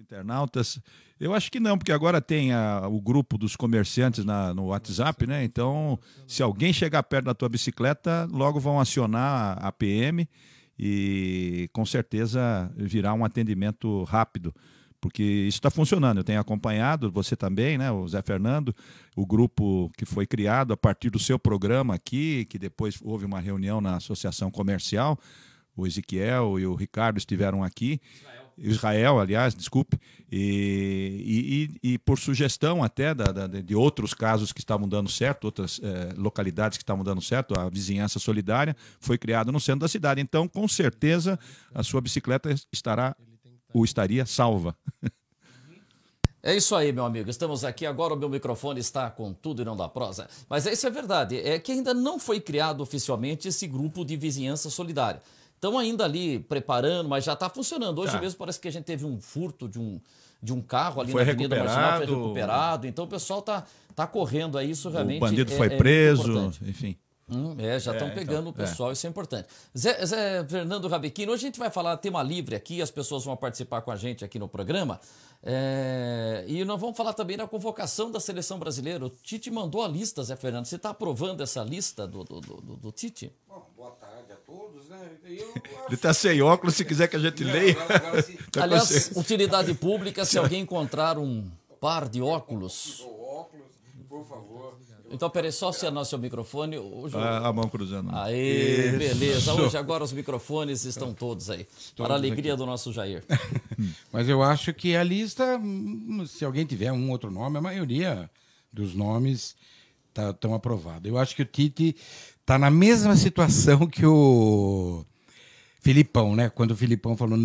internautas. Eu acho que não, porque agora tem a, o grupo dos comerciantes na, no WhatsApp, né? Então, se alguém chegar perto da tua bicicleta, logo vão acionar a PM e com certeza virá um atendimento rápido. Porque isso está funcionando, eu tenho acompanhado, você também, né, o Zé Fernando, o grupo que foi criado a partir do seu programa aqui, que depois houve uma reunião na Associação Comercial, o Ezequiel e o Ricardo estiveram aqui. Israel Israel, aliás, desculpe, e, e, e por sugestão até da, da, de outros casos que estavam dando certo, outras eh, localidades que estavam dando certo, a vizinhança solidária foi criada no centro da cidade. Então, com certeza, a sua bicicleta estará ou estaria salva. É isso aí, meu amigo. Estamos aqui agora. O meu microfone está com tudo e não dá prosa. Mas isso é verdade. É que ainda não foi criado oficialmente esse grupo de vizinhança solidária. Estão ainda ali preparando, mas já está funcionando. Hoje tá. mesmo parece que a gente teve um furto de um, de um carro ali foi na Avenida Marginal, foi recuperado. Então o pessoal está tá correndo aí, isso realmente. O bandido é, foi é preso, enfim. Hum, é, já estão é, então, pegando então, o é. pessoal, é. isso é importante. Zé, Zé Fernando Rabequino, hoje a gente vai falar tema livre aqui, as pessoas vão participar com a gente aqui no programa. É, e nós vamos falar também da convocação da seleção brasileira. O Tite mandou a lista, Zé Fernando. Você está aprovando essa lista do, do, do, do Tite? Bom, boa tarde ele está sem óculos, se quiser que a gente Não, leia. Agora, agora, se... Tá Aliás, utilidade pública, se alguém encontrar um par de óculos. Óculos, por favor. Então, peraí, só acenar seu microfone. Hoje... Ah, a mão cruzando. Aí, beleza. Hoje, agora, os microfones estão todos aí. Todos para a alegria aqui. do nosso Jair. Mas eu acho que a lista, hum, se alguém tiver um outro nome, a maioria dos nomes estão tá, aprovados. Eu acho que o Tite tá na mesma situação que o Filipão, né? Quando o Filipão falou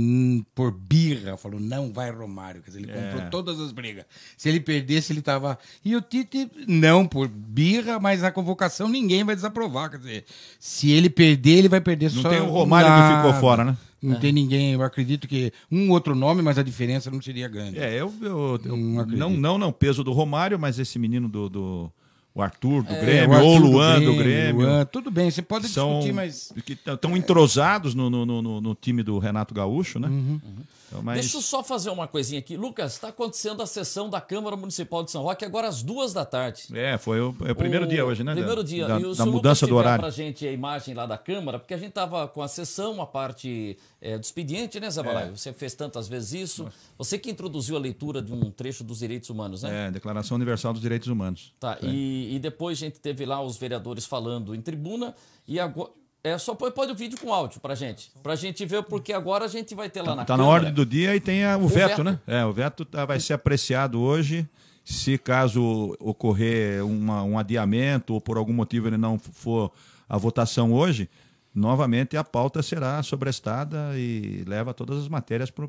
por birra, falou não vai Romário, quer dizer, ele é. comprou todas as brigas. Se ele perdesse, ele tava E o Tite não por birra, mas na convocação ninguém vai desaprovar, quer dizer, se ele perder, ele vai perder não só Não tem o Romário que ficou fora, né? Não é. tem ninguém, eu acredito que um outro nome, mas a diferença não seria grande. É, eu, eu, eu não, não, não, não, peso do Romário, mas esse menino do, do o Arthur do é, Grêmio, ou o Luan do Grêmio. Do Grêmio Luan, tudo bem, você pode são, discutir, mas. Estão entrosados no, no, no, no, time do Renato Gaúcho, né? Uhum. Uhum. Então, mas... Deixa eu só fazer uma coisinha aqui. Lucas, está acontecendo a sessão da Câmara Municipal de São Roque agora às duas da tarde. É, foi o, é o primeiro o... dia hoje, né? Primeiro da, dia. Da, e o, da mudança Lucas do horário. para a gente a imagem lá da Câmara, porque a gente estava com a sessão, a parte é, do expediente, né, Zabalai? É. Você fez tantas vezes isso. Você que introduziu a leitura de um trecho dos direitos humanos, né? É, Declaração Universal dos Direitos Humanos. Tá, e, e depois a gente teve lá os vereadores falando em tribuna e agora é, só põe, põe o vídeo com áudio pra gente. Pra gente ver, porque agora a gente vai ter lá tá, na Tá Câmara. na ordem do dia e tem a, o, o veto, veto, né? É, o veto tá, vai ser apreciado hoje. Se caso ocorrer uma, um adiamento ou por algum motivo ele não for a votação hoje, novamente a pauta será sobrestada e leva todas as matérias para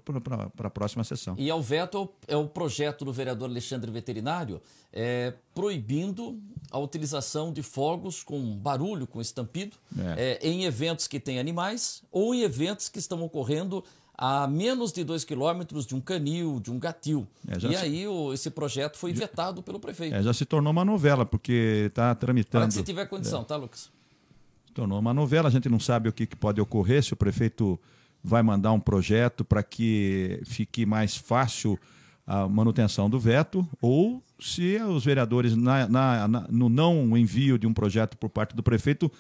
a próxima sessão. E ao é veto é o projeto do vereador Alexandre Veterinário é, proibindo a utilização de fogos com barulho, com estampido, é. É, em eventos que têm animais ou em eventos que estão ocorrendo a menos de dois quilômetros de um canil, de um gatil. É, e se... aí o, esse projeto foi vetado pelo prefeito. É, já se tornou uma novela, porque está tramitando. Para que se tiver condição, é. tá, Lucas? tornou uma novela. A gente não sabe o que, que pode ocorrer, se o prefeito vai mandar um projeto para que fique mais fácil a manutenção do veto, ou se os vereadores, na, na, na, no não envio de um projeto por parte do prefeito,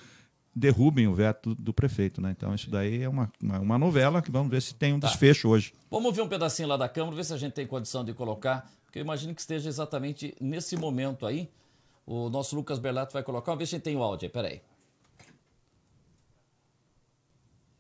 derrubem o veto do prefeito. Né? Então, isso daí é uma, uma, uma novela que vamos ver se tem um tá. desfecho hoje. Vamos ver um pedacinho lá da Câmara, ver se a gente tem condição de colocar, porque eu imagino que esteja exatamente nesse momento aí. O nosso Lucas Berlato vai colocar. Vamos ver se a gente tem o áudio aí. Peraí.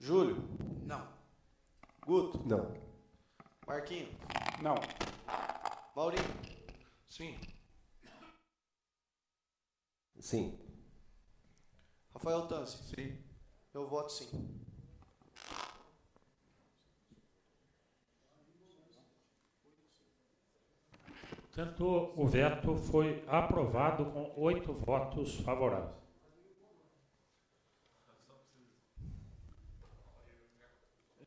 Júlio? Não. Guto? Não. Marquinho? Não. Maurinho? Sim. Sim. Rafael Tanzi? Sim. Eu voto sim. Tanto o veto foi aprovado com oito votos favoráveis.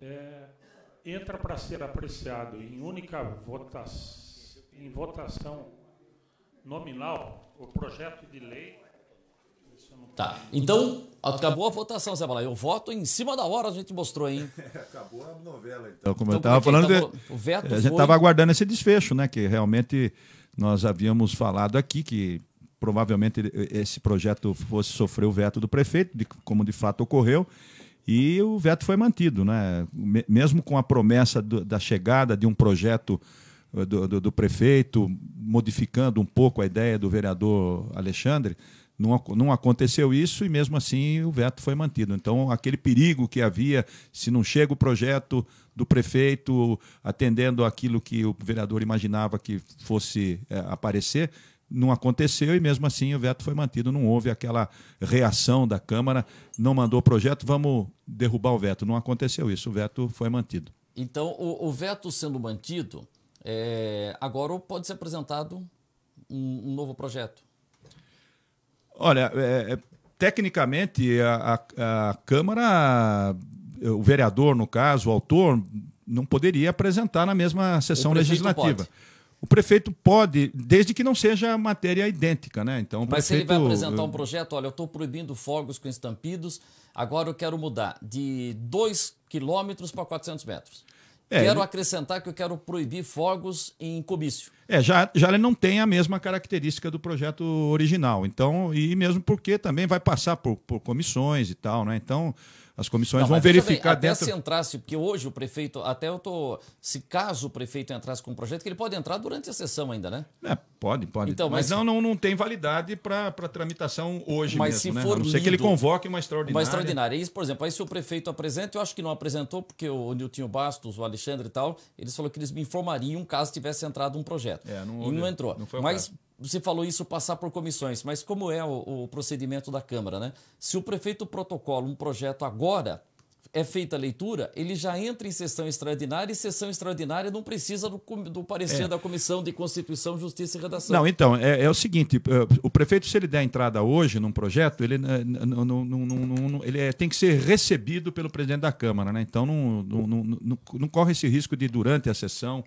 é, entra para ser apreciado em única vota em votação nominal o projeto de lei. Tá. Então, acabou a votação, você fala. Eu voto em cima da hora, a gente mostrou, hein? acabou a novela, então. então como eu estava então, falando, de, é, o veto a gente estava foi... aguardando esse desfecho, né? Que realmente nós havíamos falado aqui que provavelmente esse projeto fosse sofrer o veto do prefeito, de, como de fato ocorreu, e o veto foi mantido, né? mesmo com a promessa do, da chegada de um projeto eh, do, do, do, prefeito, modificando um pouco a ideia do vereador Alexandre, não, não aconteceu isso e mesmo assim o veto foi mantido. Então, aquele perigo que havia, se não chega o projeto do prefeito atendendo aquilo que o vereador imaginava que fosse é, aparecer, não aconteceu e mesmo assim o veto foi mantido. Não houve aquela reação da Câmara, não mandou o projeto, vamos derrubar o veto. Não aconteceu isso, o veto foi mantido. Então, o, o veto sendo mantido, é, agora pode ser apresentado um, um novo projeto. Olha, é, é tecnicamente, a, a, a Câmara, o vereador, no caso, o autor, não poderia apresentar na mesma sessão legislativa. Pode. O prefeito pode, desde que não seja matéria idêntica, né? Então, Mas prefeito... se ele vai apresentar um projeto, olha, eu estou proibindo fogos com estampidos, agora eu quero mudar de 2 quilômetros para 400 metros. É, quero acrescentar que eu quero proibir fogos em comício. É, já, já ele não tem a mesma característica do projeto original. Então, e mesmo porque também vai passar por, por comissões e tal, né? Então, as comissões não, vão verificar bem, dentro. Até se entrasse, porque hoje o prefeito, até eu tô, se caso o prefeito entrasse com um projeto, que ele pode entrar durante a sessão ainda, né? É, pode, pode. Então, mas, mas não, não, não tem validade para tramitação hoje mas mesmo, se né? For a não lido, ser que ele convoque uma extraordinária. Uma extraordinária. Isso, por exemplo, aí se o prefeito apresenta, eu acho que não apresentou, porque o Nilton Bastos, o Alexandre e tal, eles falaram que eles me informariam caso tivesse entrado um projeto. É, não, e não entrou. Não foi mas caso você falou isso passar por comissões, mas como é o, o procedimento da Câmara, né? Se o prefeito protocola um projeto agora, é feita a leitura, ele já entra em sessão extraordinária e sessão extraordinária não precisa do, do parecer é. da Comissão de Constituição, Justiça e Redação. Não, então, é, é, o seguinte: é, o prefeito, se ele der entrada hoje num projeto, ele, não, não, não, ele é, tem que ser recebido pelo presidente da Câmara, né? Então não, não corre esse risco de, durante a sessão,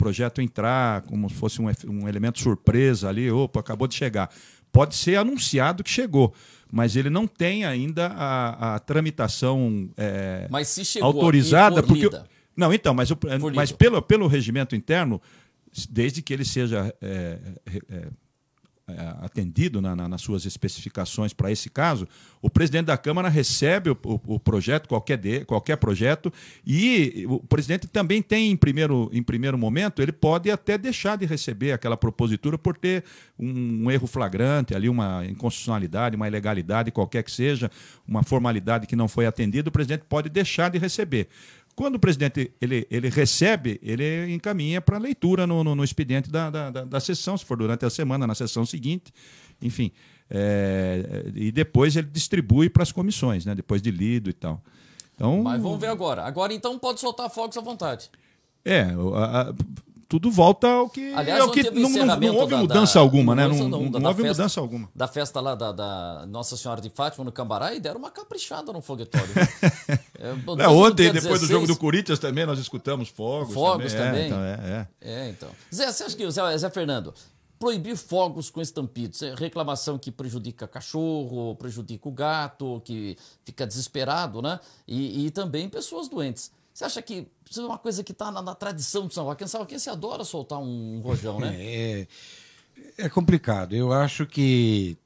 projeto entrar, como se fosse um, um elemento surpresa ali, opa, acabou de chegar. Pode ser anunciado que chegou, mas ele não tem ainda a, a tramitação é, mas se chegou autorizada. Porque, não, então, mas, mas pelo, pelo regimento interno, desde que ele seja é, é, é, atendido na, na, nas suas especificações para esse caso, o presidente da Câmara recebe o, o, o projeto, qualquer, de, qualquer projeto, e o presidente também tem, em primeiro, em primeiro momento, ele pode até deixar de receber aquela propositura por ter um, um erro flagrante, ali uma inconstitucionalidade, uma ilegalidade, qualquer que seja, uma formalidade que não foi atendida, o presidente pode deixar de receber. Quando o presidente ele, ele recebe, ele encaminha para leitura no, no, no expediente da, da, da, da, sessão, se for durante a semana, na sessão seguinte, enfim. É, e depois ele distribui para as comissões, né? depois de lido e tal. Então, Mas vamos ver agora. Agora então pode soltar fogos à vontade. É, a, a, tudo volta ao que. Aliás, ao que não, não, não, houve mudança da, alguma, né? Não, não, não houve festa, mudança alguma. Da festa lá da, da, Nossa Senhora de Fátima no Cambará e deram uma caprichada no foguetório. Né? é, né, não, ontem, depois 16, do jogo do Corinthians também, nós escutamos fogos. Fogos também. É, também. Então, é, então, é, é. então. Zé, você acha que, Zé, Zé Fernando, proibir fogos com estampidos. É reclamação que prejudica cachorro, prejudica o gato, que fica desesperado, né? E, e também pessoas doentes. Você acha que precisa de uma coisa que está na, na, tradição de São Quem sabe quem se adora soltar um rojão, né? É, é complicado. Eu acho que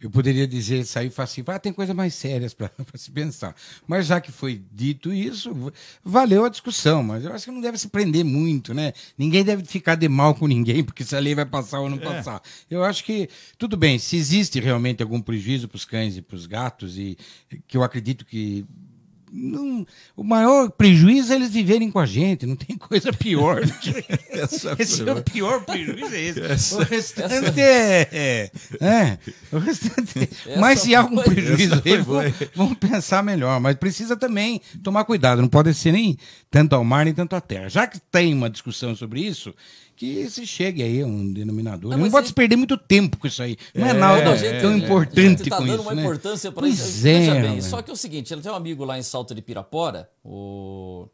eu poderia dizer, sair fácil, assim, ah, tem coisas mais sérias para se pensar. Mas já que foi dito isso, valeu a discussão, mas eu acho que não deve se prender muito, né? Ninguém deve ficar de mal com ninguém, porque se a lei vai passar ou não é. passar. Eu acho que, tudo bem, se existe realmente algum prejuízo para os cães e para os gatos, e que eu acredito que não, o maior prejuízo é eles viverem com a gente, não tem coisa pior. essa esse é o pior prejuízo, é esse. o restante é, é, é, O restante é. Mas se há algum prejuízo, eles vamos, pensar melhor. Mas precisa também tomar cuidado, não pode ser nem tanto ao mar nem tanto à terra. Já que tem uma discussão sobre isso, que se chegue aí a um denominador. Não, não pode se é- perder muito tempo com isso aí. É, não é, é nada assim gente, tão é, é. importante tá com dando isso, uma né? importância para isso. É, bem, só que é o seguinte, ele tem um amigo lá em Salto de Pirapora, o...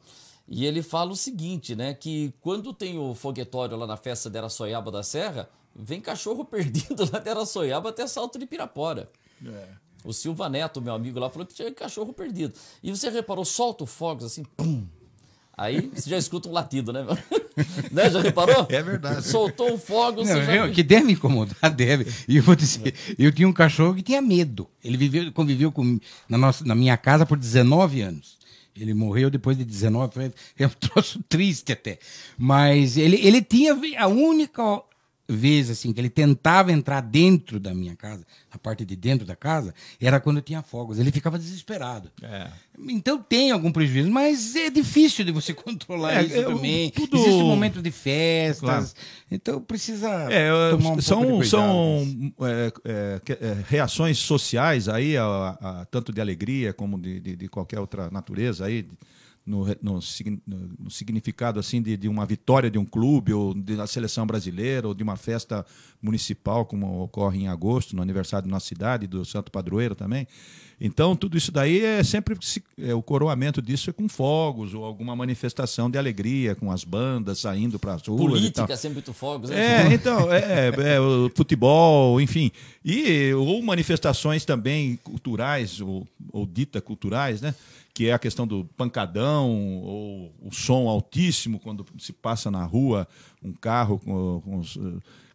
e ele fala o seguinte, né? Que quando tem o foguetório lá na festa da Araçoiaba da Serra, vem cachorro perdido lá da Araçoiaba até Salto de Pirapora. É. O Silva Neto, meu amigo lá, falou que tinha cachorro perdido. E você reparou, solta o fogos assim, pum, Aí você já escuta um latido, né? né? Já reparou? É verdade. Soltou um fogo. Não, já... que deve me incomodar, deve. E eu vou dizer, é. eu tinha um cachorro que tinha medo. Ele viveu, conviveu com, na, nossa, na minha casa por 19 anos. Ele morreu depois de 19 anos. É um troço triste até. Mas ele, ele tinha a única vez assim que ele tentava entrar dentro da minha casa, a parte de dentro da casa, era quando eu tinha fogos. Ele ficava desesperado. É. Então tem algum prejuízo, mas é difícil de você controlar é, isso eu, também. Tudo... Existe um momento de festas, claro. então precisa é, tomar um são, pouco de cuidado. São é, é, é, reações sociais aí, a, a, tanto de alegria como de, de, de qualquer outra natureza aí. De no, no, no significado assim de, de, uma vitória de um clube ou da seleção brasileira ou de uma festa municipal como ocorre em agosto no aniversário da nossa cidade do Santo Padroeiro também então tudo isso daí é sempre é, o coroamento disso é com fogos ou alguma manifestação de alegria com as bandas saindo para as ruas política sempre muito fogos né? é, então, é então é, é, o futebol enfim e ou manifestações também culturais ou, ou dita culturais né que é a questão do pancadão ou o som altíssimo quando se passa na rua um carro com, com, os,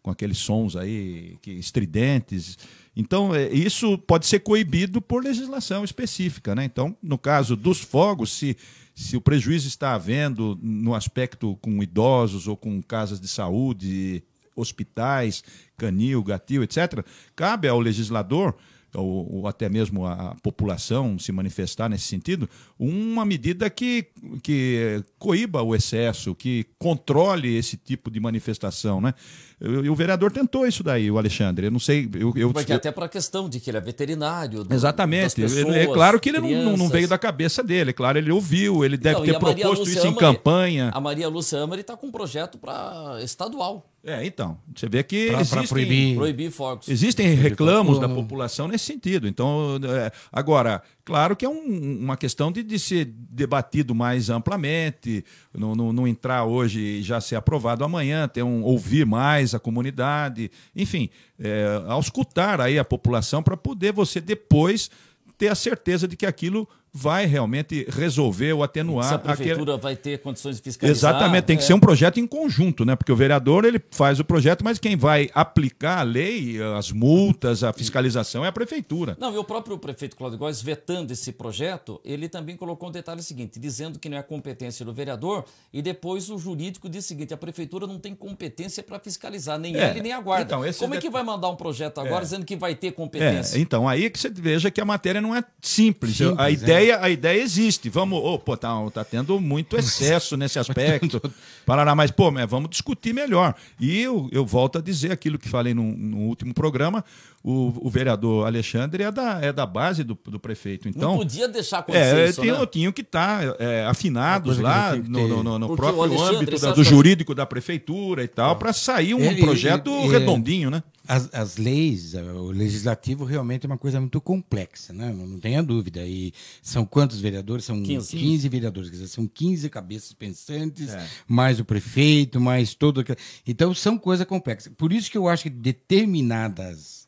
com aqueles sons aí que, estridentes. Então, é, isso pode ser coibido por legislação específica. Né? Então, no caso dos fogos, se, se o prejuízo está havendo no aspecto com idosos ou com casas de saúde, hospitais, canil, gatil, etc., cabe ao legislador ou, ou até mesmo a, população se manifestar nesse sentido, uma medida que, que coíba o excesso, que controle esse tipo de manifestação. Né? E o vereador tentou isso daí, o Alexandre. Eu não sei. Eu, eu, Porque eu... até para a questão de que ele é veterinário. Do, Exatamente. É pessoas, é claro que ele não, não, veio da cabeça dele. É claro, ele ouviu, ele deve então, ter proposto isso Amari, em campanha. A Maria Lúcia Amari está com um projeto para estadual é, então, você vê que pra, existem, pra proibir. proibir fogos. Existem reclamos da população nesse sentido. Então, é, agora, claro que é um, uma questão de, de ser debatido mais amplamente, não, não, não, entrar hoje e já ser aprovado amanhã, ter um, ouvir mais a comunidade, enfim, é, auscultar aí a população para poder você depois ter a certeza de que aquilo vai realmente resolver ou atenuar. Se a prefeitura aquele... vai ter condições de fiscalizar. Exatamente, tem que é. ser um projeto em conjunto, né? Porque o vereador ele faz o projeto, mas quem vai aplicar a lei, as multas, a fiscalização é a prefeitura. Não, e o próprio prefeito Cláudio Góes, vetando esse projeto, ele também colocou um detalhe seguinte, dizendo que não é competência do vereador, e depois o jurídico diz o seguinte: a prefeitura não tem competência para fiscalizar, nem é. ele nem a guarda. Então, Como é que vai mandar um projeto agora é. dizendo que vai ter é, competência? Então, aí que você veja que a matéria não é simples. simples a é. ideia ideia, a ideia existe. Vamos, oh, pô, tá, tá tendo muito excesso nesse tá aspecto. Parará, mas, pô, mas vamos discutir melhor. E eu, eu volto a dizer aquilo que falei no, no último programa: o, o, vereador Alexandre é da, é da base do, do prefeito. Então, Não podia deixar acontecer é, isso, tinha, né? tinha que estar tá, é, afinados lá que no, no, no, no próprio âmbito da, do jurídico da prefeitura e tal, ah. para sair um ele, projeto ele, redondinho, né? As, as, leis, o legislativo realmente é uma coisa muito complexa, né? não, não tenha dúvida. E são quantos vereadores? São 15, 15 vereadores, quer dizer, são 15 cabeças pensantes, é. mais o prefeito, mais todo. Então, são coisas complexas. Por isso que eu acho que determinadas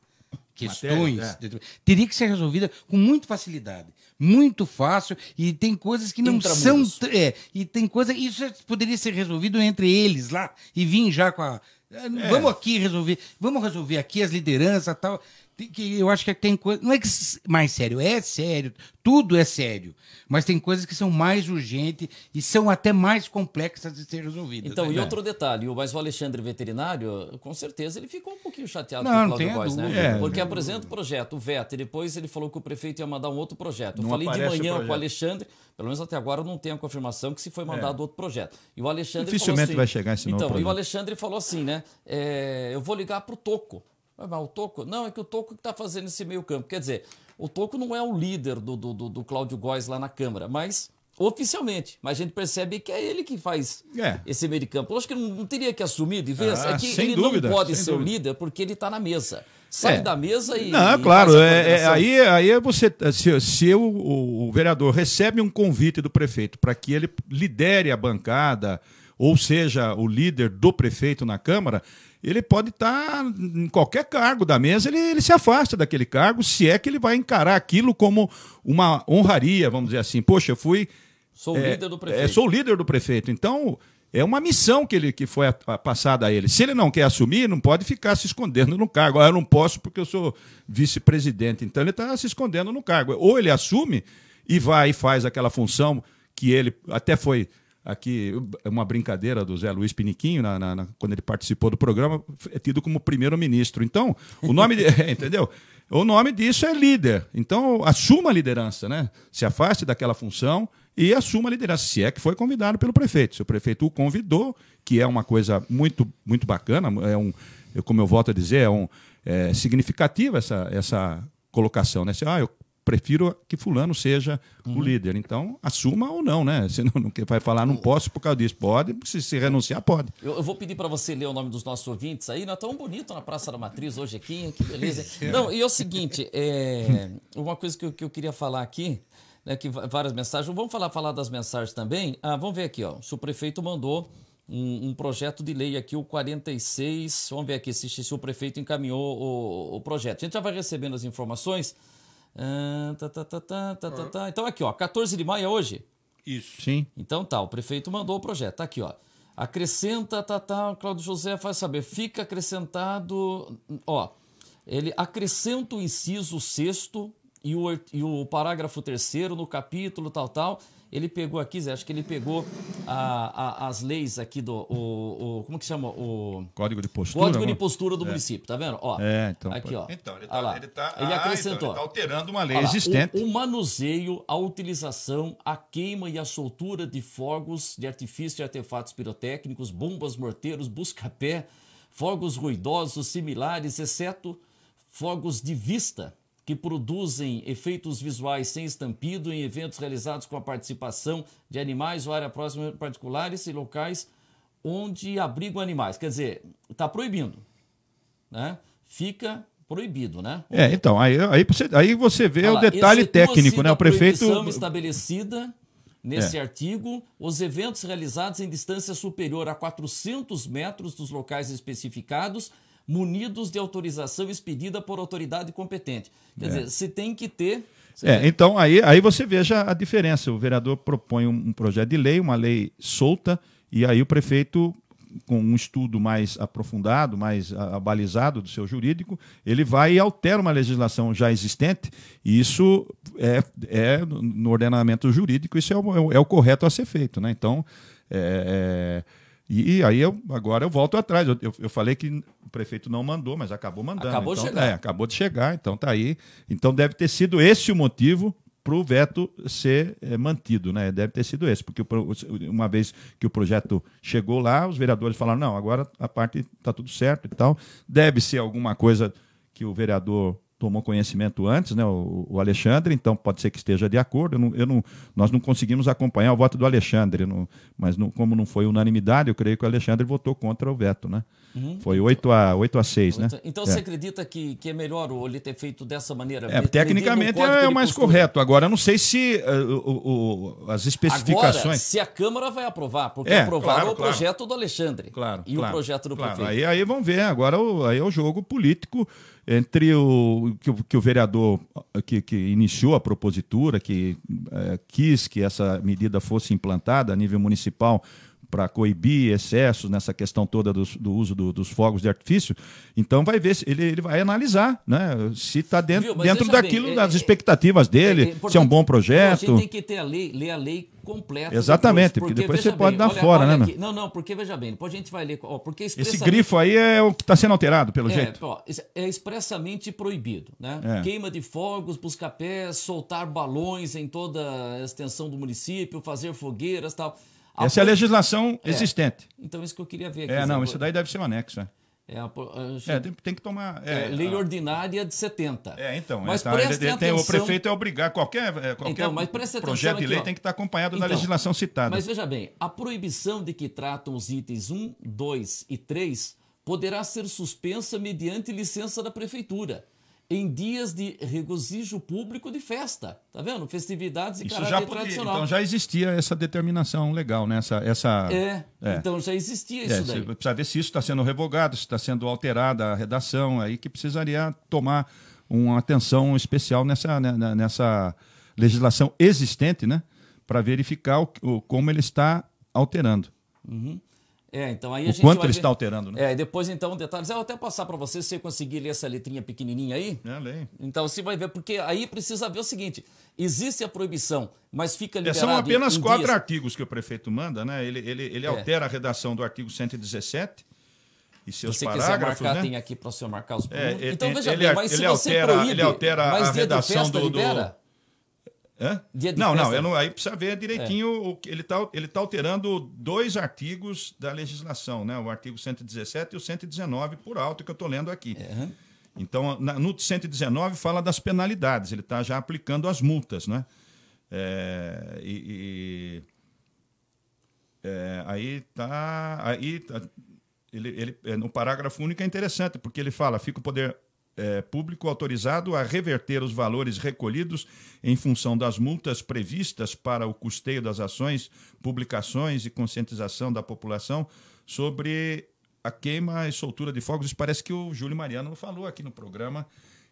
questões Matéria, é. teria que ser resolvida com muita facilidade muito fácil e tem coisas que não são é, e tem coisa isso poderia ser resolvido entre eles lá e vir já com a é, vamos aqui resolver, vamos resolver aqui as lideranças tal que eu acho que tem coisa. Não é que mais sério, é sério, tudo é sério. Mas tem coisas que são mais urgentes e são até mais complexas de ser resolvidas. Então, né? e outro detalhe, mas o Alexandre Veterinário, com certeza, ele ficou um pouquinho chateado não, com o Cláudio Góes, né? É, Porque apresenta o projeto, o VET, depois ele falou que o prefeito ia mandar um outro projeto. Eu não falei de manhã o com o Alexandre, pelo menos até agora não tenho a confirmação que se foi mandado é. outro projeto. E o Alexandre Dificilmente assim, vai chegar esse novo Então, e o Alexandre falou assim, né? É, eu vou ligar para o Toco mas, ah, mas o Toco? Não, é que o Toco que está fazendo esse meio campo. Quer dizer, o Toco não é o líder do, do, do, do Cláudio Góes lá na Câmara, mas oficialmente, mas a gente percebe que é ele que faz é. esse meio de campo. Acho que não, não teria que assumir de vez, é ah, é que ele dúvida, não pode ser o líder porque ele está na mesa. Sai é. da mesa e. Não, e claro. É, é aí, aí é você. Se, se o, o vereador recebe um convite do prefeito para que ele lidere a bancada, ou seja, o líder do prefeito na Câmara, ele pode estar tá em qualquer cargo da mesa, ele, ele, se afasta daquele cargo, se é que ele vai encarar aquilo como uma honraria, vamos dizer assim. Poxa, eu fui. Sou é, líder do é, prefeito. É, sou líder do prefeito. Então, é uma missão que, ele, que foi a, a, passada a ele. Se ele não quer assumir, não pode ficar se escondendo no cargo. Ah, eu não posso porque eu sou vice-presidente. Então, ele está se escondendo no cargo. Ou ele assume e vai e faz aquela função que ele até foi aqui uma brincadeira do Zé Luiz Piniquinho, na, na, na, quando ele participou do programa, é tido como primeiro-ministro. Então, o nome, de, é, entendeu? O nome disso é líder. Então, assuma a liderança, né? Se afaste daquela função e assuma a liderança, se é que foi convidado pelo prefeito. Se o prefeito o convidou, que é uma coisa muito, muito bacana, é um, como eu volto a dizer, é, um, é significativa essa, essa colocação, né? Se, ah, eu prefiro que fulano seja uhum. o líder. Então, assuma ou não, né? se não, não vai falar, não posso por causa disso. Pode, se, se renunciar, pode. Eu, eu vou pedir para você ler o nome dos nossos ouvintes aí. Nós né? tão tá bonito na Praça da Matriz hoje aqui, que beleza. Não, e é o seguinte, é, uma coisa que eu, que eu queria falar aqui, né, que várias mensagens, vamos falar, falar das mensagens também. Ah, vamos ver aqui, ó. o prefeito mandou um, um, projeto de lei aqui, o 46. Vamos ver aqui se, se o prefeito encaminhou o, o projeto. A gente já vai recebendo as informações tá, tá, tá, tá, tá, tá, ah. tá. Então aqui, ó, 14 de maio é hoje? Isso. Sim. Então tá, o prefeito mandou o projeto. Tá aqui, ó. Acrescenta, tá, tá, Cláudio José faz saber. Fica acrescentado, ó. Ele acrescenta o inciso sexto e o, e o parágrafo terceiro no capítulo tal, tal, ele pegou aqui, Zé, acho que ele pegou a, a, as leis aqui do. O, o, como que chama? O. Código de postura. Código de né? postura do é. município, tá vendo? Ó, é, então. Aqui, ó. Então, ele, tá, ele, tá, ele acrescentou. Ah, então ele tá alterando uma lei existente. O, o, manuseio, a utilização, a queima e a soltura de fogos de artifício e artefatos pirotécnicos, bombas, morteiros, busca-pé, fogos ruidosos similares, exceto fogos de vista que produzem efeitos visuais sem estampido em eventos realizados com a participação de animais ou área próxima particulares e locais onde abrigam animais. Quer dizer, está proibindo, né? Fica proibido, né? É, então, aí, aí, você, aí você vê o detalhe técnico, né? O prefeito... estabelecida nesse é. artigo, os eventos realizados em distância superior a 400 metros dos locais especificados munidos de autorização expedida por autoridade competente. Quer é. dizer, se tem que ter. É, então aí, aí você veja a diferença. O vereador propõe um, um projeto de lei, uma lei solta, e aí o prefeito com um estudo mais aprofundado, mais abalizado do seu jurídico, ele vai e altera uma legislação já existente, e isso é, é no ordenamento jurídico, isso é, é o, é o correto a ser feito. Né? Então, é, é e, e aí eu agora eu volto atrás. Eu, eu, eu, falei que o prefeito não mandou, mas acabou mandando. Acabou então, de chegar. É, acabou de chegar, então tá aí. Então deve ter sido esse o motivo para o veto ser é, mantido, né? Deve ter sido esse, porque uma vez que o projeto chegou lá, os vereadores falaram não, agora a parte está tudo certo e tal. Deve ser alguma coisa que o vereador tomou conhecimento antes, né, o, o, Alexandre, então pode ser que esteja de acordo. Eu não, eu não, nós não conseguimos acompanhar o voto do Alexandre, não, mas como não foi unanimidade, eu creio que o Alexandre votou contra o veto. Né? Uhum. Foi 8 a, 8 a 6, 8... né? Então é. você acredita que, que é melhor o ter feito dessa maneira? É, tecnicamente é o mais costura. correto. Agora, eu não sei se uh, o, as especificações. Agora, se a Câmara vai aprovar, porque é, aprovaram claro, o claro. projeto do Alexandre claro, e claro, o projeto do claro. prefeito. Aí, aí vamos ver. Agora aí é o jogo político entre o que, que o vereador eh, que, que, iniciou a propositura, que é, quis que essa medida fosse implantada a nível municipal para coibir excessos nessa questão toda do, do uso do, dos fogos de artifício. Então vai ver, ele, ele vai analisar né, se está dentro, dentro daquilo, bem, é, das é, expectativas dele, é, é, se é um bom projeto. Não, tem que ter a lei, ler a lei completa. Exatamente, depois, porque, porque depois você bem, pode dar olha, fora, olha né? Aqui, não, não, porque veja bem, depois a gente vai ler. Ó, porque expressamente, Esse grifo aí é o que está sendo alterado, pelo é, jeito. Ó, é expressamente proibido. Né? É. Queima de fogos, busca-pés, soltar balões em toda a extensão do município, fazer fogueiras tal. Essa é a legislação é. existente. Então, isso que eu queria ver aqui. É, não, exemplo. isso daí deve ser um anexo, é. É, a, é tem, tem, que tomar. É, é, lei a, ordinária de 70. É, então. Mas tá, ele, atenção, tem, o prefeito é obrigar qualquer, é, qualquer então, mas projeto de lei tem que estar acompanhado então, da legislação citada. Mas veja bem, a proibição de que tratam os itens 1, 2 e 3 poderá ser suspensa mediante licença da prefeitura em dias de regozijo público de festa, tá vendo? Festividades e caráter já podia, tradicional. Então já existia essa determinação legal, né? Essa, essa, é, é. então já existia é, isso daí. Precisa ver se isso está sendo revogado, se está sendo alterada a redação, aí que precisaria tomar uma atenção especial nessa, né, né, nessa legislação existente, né? Para verificar o, como ele está alterando. Uhum. É, então aí o a gente quanto ele ver... está alterando, né? É, depois então detalhes. Eu vou até passar para você se você conseguir ler essa letrinha pequenininha aí. É, leio. Então você vai ver porque aí precisa ver o seguinte: existe a proibição, mas fica liberado. É, são apenas em, em quatro dias... artigos que o prefeito manda, né? Ele, ele, ele é. altera a redação do artigo 117 e seus se você parágrafos, né? marcar, né? tem aqui para o senhor marcar os pontos. É, então veja ele, bem, mas ele se você altera, proíbe, ele altera a redação do, do, Hã? Dia de não, festa. não, eu não, aí precisa ver direitinho. É. O, ele está ele tá alterando dois artigos da legislação, né? o artigo 117 e o 119, por alto, que eu estou lendo aqui. É. Então, na, no 119 fala das penalidades, ele está já aplicando as multas. Né? É, e, e é, aí está. Aí, tá, ele, ele, é, no parágrafo único é interessante, porque ele fala: fica o poder é, público autorizado a reverter os valores recolhidos em função das multas previstas para o custeio das ações, publicações e conscientização da população sobre a queima e soltura de fogos. Isso parece que o Júlio Mariano falou aqui no programa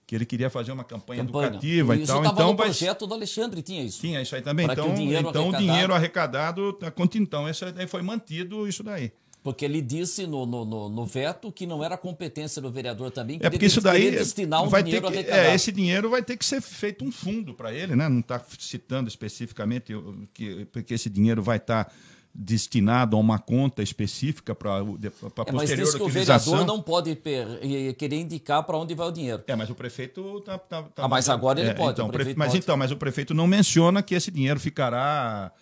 que ele queria fazer uma campanha, campanha. educativa e, e tal. então, no projeto mas... do Alexandre tinha isso. Tinha isso aí também. Então, então, o dinheiro então arrecadado... o dinheiro arrecadado, tá então foi mantido isso daí. Porque ele disse no, no, no, no, veto que não era competência do vereador também. Que é porque isso daí destinar um vai dinheiro ter que, é, esse dinheiro vai ter que ser feito um fundo para ele, né? Não está citando especificamente que porque esse dinheiro vai estar tá destinado a uma conta específica para para é, mas posterior mas que o vereador não pode per, querer indicar para onde vai o dinheiro. É, mas o prefeito tá, tá, tá ah, mas agora ele é, pode. Então, o mas então, mas o prefeito não menciona que esse dinheiro ficará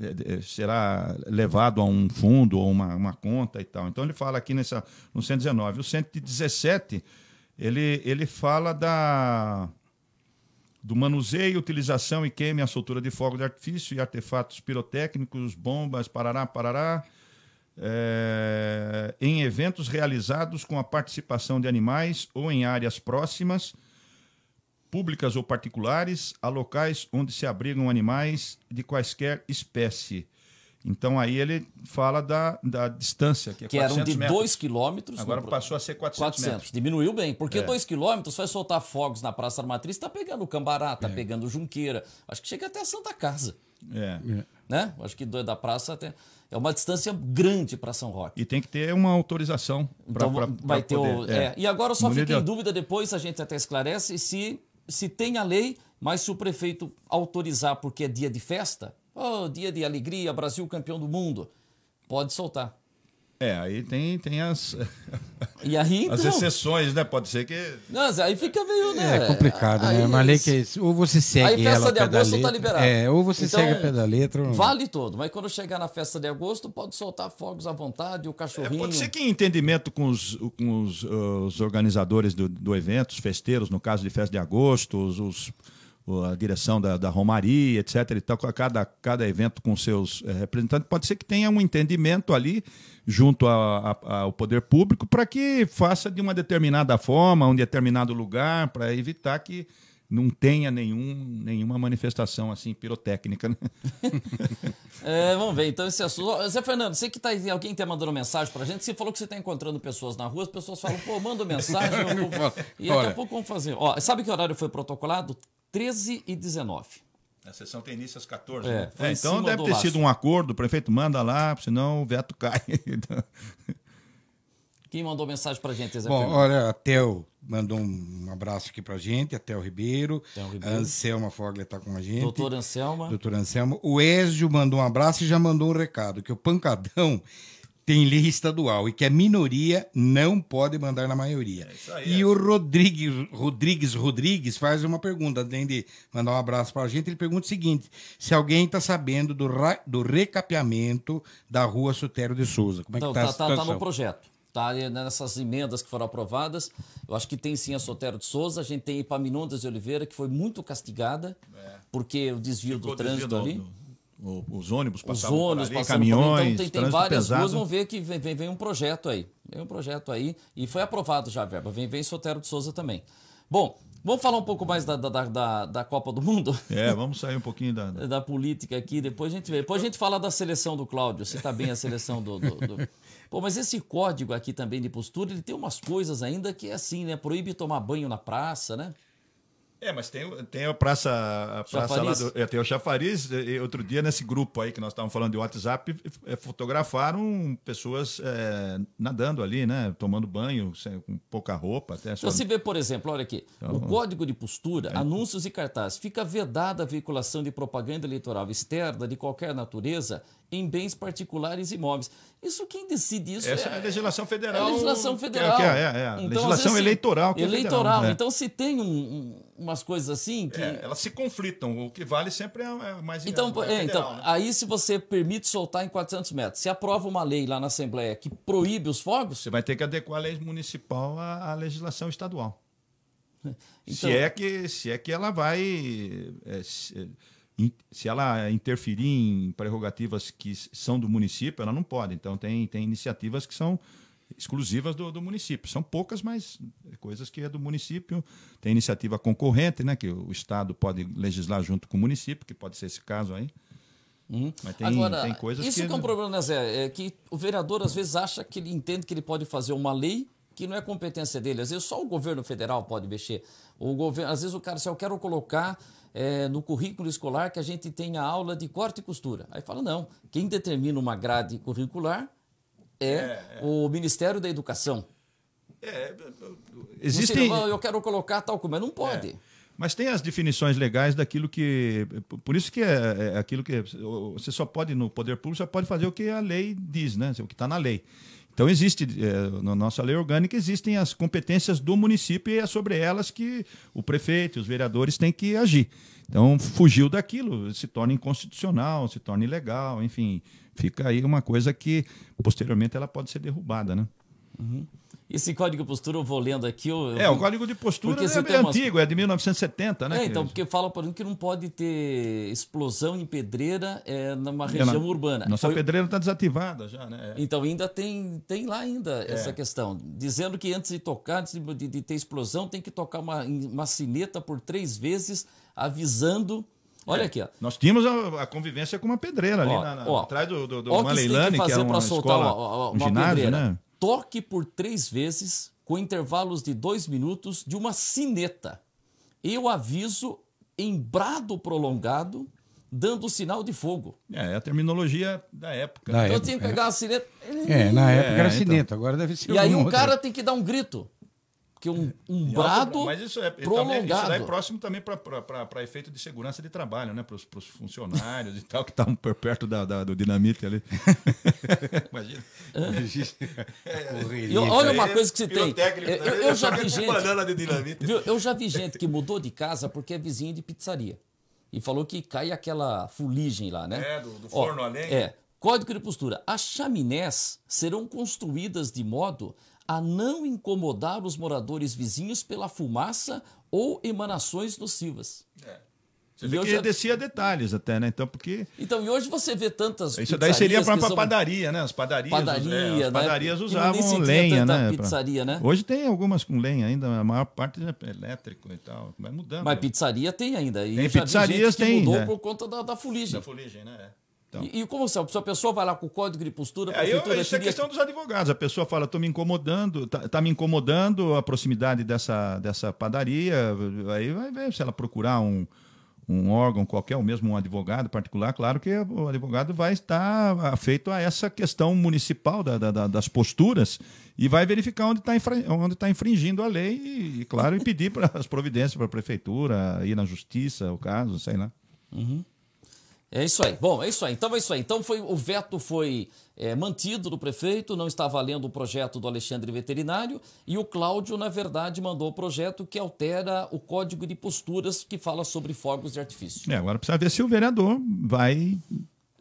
é, é, será levado a um fundo ou uma, uma conta e tal. Então ele fala aqui nessa, no 119. O 117, ele, ele fala da do manuseio, utilização e queime a soltura de fogo de artifício e artefatos pirotécnicos, bombas, parará, parará, é, em eventos realizados com a participação de animais ou em áreas próximas públicas ou particulares a locais onde se abrigam animais de quaisquer espécie. Então aí ele fala da, da distância, que, é que eram de 2 quilômetros. Agora no... passou a ser 400, 400 metros. Diminuiu bem, porque 2 é. quilômetros vai soltar fogos na Praça Matriz, está pegando Cambará, está é. pegando Junqueira, acho que chega até a Santa Casa. É. Né? Acho que da praça até... É uma distância grande para São Roque. E tem que ter uma autorização para então, vai ter poder. O... É. é. E agora eu só Mulher fiquei em dúvida depois, a gente até esclarece, se se tem a lei, mas se o prefeito autorizar porque é dia de festa, oh, dia de alegria, Brasil campeão do mundo, pode soltar. É, aí tem, tem as. E aí, então... As exceções, né? Pode ser que. Não, aí fica meio, né? É complicado, né? aí, né? Uma lei que ou você segue. Aí festa ela de agosto tá liberada. É, ou você então, segue a pé letra. Ou... Vale todo, mas quando chegar na festa de agosto, pode soltar fogos à vontade, o é, cachorrinho. É, pode ser que em entendimento com os, com os, ah, os organizadores do, do evento, os festeiros, no caso de festa de agosto, os, os a direção da, da Romaria, etc. E tal, cada, cada evento com seus é, representantes. Pode ser que tenha um entendimento ali junto a, a, ao poder público para que faça de uma determinada forma, um determinado lugar, para evitar que não tenha nenhum, nenhuma manifestação assim pirotécnica. Né? é, vamos ver, então esse assunto. Zé Fernando, você que tá alguém está mandando mensagem para a gente, você falou que você está encontrando pessoas na rua, as pessoas falam, pô, manda mensagem. e daqui a pouco vamos fazer. Ó, sabe que horário foi protocolado? 13 e 19. A sessão tem início às 14. É, né? é, então deve ter laço. sido um acordo, o prefeito manda lá, senão o veto cai. Quem mandou mensagem para gente, Zé Bom, Felipe? olha, Theo mandou um abraço aqui para gente, a Theo Ribeiro. Theo Ribeiro. Anselma Fogler está com a gente. Doutor Anselma. Doutor Anselma. O Ezio mandou um abraço e já mandou um recado, que o Pancadão tem lei estadual e que a minoria não pode mandar na maioria. É aí, e é. o Rodrigues, Rodrigues Rodrigues faz uma pergunta, além de mandar um abraço para a gente, ele pergunta o seguinte: se alguém está sabendo do, do recapeamento da rua Sotero de Souza, como é que está tá, a situação? Tá, tá no projeto, tá né, nessas emendas que foram aprovadas. Eu acho que tem sim a Sotero de Souza, a gente tem Ipaminondas de Oliveira que foi muito castigada é. porque o desvio Ficou do trânsito ali os ônibus passando, Os ônibus por ali, caminhões, por... Então, tem, tem várias pesado. ruas, vão ver que vem, vem, vem, um projeto aí. Vem um projeto aí e foi aprovado já a verba. Vem, vem Sotero de Souza também. Bom, vamos falar um pouco mais da, da, da, da Copa do Mundo? É, vamos sair um pouquinho da... da política aqui, depois a gente vê. Depois a gente fala da seleção do Cláudio, se está bem a seleção do... do, do... Pô, mas esse código aqui também de postura, ele tem umas coisas ainda que é assim, né? Proíbe tomar banho na praça, né? É, mas tem, tem a Praça, a praça lá do, é, Tem o Chafariz. E, outro dia, nesse grupo aí que nós estávamos falando de WhatsApp, é, fotografaram pessoas é, nadando ali, né? Tomando banho, sem, com pouca roupa. Até só... Você vê, por exemplo, olha aqui, então, o código de postura, é... anúncios e cartazes, fica vedada a veiculação de propaganda eleitoral externa de qualquer natureza em bens particulares e imóveis. Isso quem decide isso Essa é, é a legislação federal. É a legislação é, federal. É, é, é a então, legislação vezes, assim, eleitoral. É eleitoral. Federal, né? Então, se tem um, um, umas coisas assim que... É, elas se conflitam. O que vale sempre é mais... Então, federal, então né? aí se você permite soltar em 400 metros, se aprova uma lei lá na Assembleia que proíbe os fogos... Você vai ter que adequar a lei municipal à, à legislação estadual. Então, se, é que, se é que ela vai... Se, se ela interferir em prerrogativas que são do município, ela não pode. Então, tem, tem iniciativas que são exclusivas do, do município. São poucas, mas coisas que é do município. Tem iniciativa concorrente, né, que o Estado pode legislar junto com o município, que pode ser esse caso aí. Uhum. Mas tem, Agora, tem coisas isso que... é um problema, né, Zé? É que o vereador às vezes acha que ele entende que ele pode fazer uma lei que não é competência dele. Às vezes só o governo federal pode mexer. O governo, às vezes o cara, se eu quero colocar é, no currículo escolar que a gente tenha aula de corte e costura. Aí fala, não, quem determina uma grade curricular é, é o Ministério da Educação. É, é existem... Não, eu quero colocar tal como, mas não pode. É. Mas tem as definições legais daquilo que. Por isso que é, é, é aquilo que. Você só pode, no poder público, só pode fazer o que a lei diz, né? O que está na lei. Então existe, é, na nossa lei orgânica, existem as competências do município e é sobre elas que o prefeito, os vereadores têm que agir. Então, fugiu daquilo, se torna inconstitucional, se torna ilegal, enfim, fica aí uma coisa que posteriormente ela pode ser derrubada, né? Uhum. Esse código de postura eu vou lendo aqui. Eu, é, o código de postura é, é umas... antigo, é de 1970, né? É, então, porque fala, por exemplo, que não pode ter explosão em pedreira é, numa é, região urbana. Nossa Foi... pedreira está desativada já, né? É. Então, ainda tem, tem lá ainda é. essa questão, dizendo que antes de tocar, antes de, de ter explosão, tem que tocar uma, uma sineta por três vezes, avisando... Olha é. aqui, ó. Nós tínhamos a, a, convivência com uma pedreira ali na, na, ó, atrás do, do, do que, que, era uma escola, uma, um ginásio, pedreira. né? toque por três vezes, com intervalos de dois minutos, de uma sineta. Eu aviso em brado prolongado, dando sinal de fogo. É, é a terminologia da época. Da né? então época, tinha que pegar é. a sineta. É, na é, época é, era então. sineta, agora deve ser. E aí um outro. cara tem que dar um grito. Porque um, um brado mas isso é, é prolongado. Isso é próximo também para efeito de segurança de trabalho, né? Para os funcionários e tal, que estavam perto da, da, do dinamite ali. Imagina. É. Eu, olha uma coisa que você tem. Eu, eu já vi gente, viu, eu já vi gente que mudou de casa porque é vizinho de pizzaria. E falou que cai aquela fuligem lá, né? É, do, do forno Ó, além. É. Código de postura. As chaminés serão construídas de modo a não incomodar os moradores vizinhos pela fumaça ou emanações nocivas. É. Você e que já... detalhes até, né? Então, porque. Então, e hoje você vê tantas. Isso daí seria para são... padaria, né? As padarias. Padaria, é, as né? padarias usavam lenha, né? Pizzaria, né? Hoje tem algumas com lenha ainda, a maior parte é elétrico e tal. Vai mudando. Mas né? pizzaria tem ainda. E tem pizzarias, tem. Mudou né? por conta da, da fuligem. Da fuligem, né? É. Então. E, como são? Se a pessoa vai lá com o código de postura, a prefeitura... É, eu, isso é questão dos advogados. A pessoa fala, estou me incomodando, está tá me incomodando a proximidade dessa, dessa padaria. Aí vai ver se ela procurar um, um órgão qualquer, ou mesmo um advogado particular, claro que o advogado vai estar afeito a essa questão municipal da, da, das posturas e vai verificar onde está onde tá infringindo a lei e, e claro, e pedir para as providências para a prefeitura, ir na justiça, o caso, sei lá. Uhum. É isso aí. Bom, é isso aí. Então é isso aí. Então foi, o veto foi é, mantido do prefeito, não está valendo o projeto do Alexandre Veterinário, e o Cláudio, na verdade, mandou o projeto que altera o código de posturas que fala sobre fogos de artifício. É, agora precisa ver se o vereador vai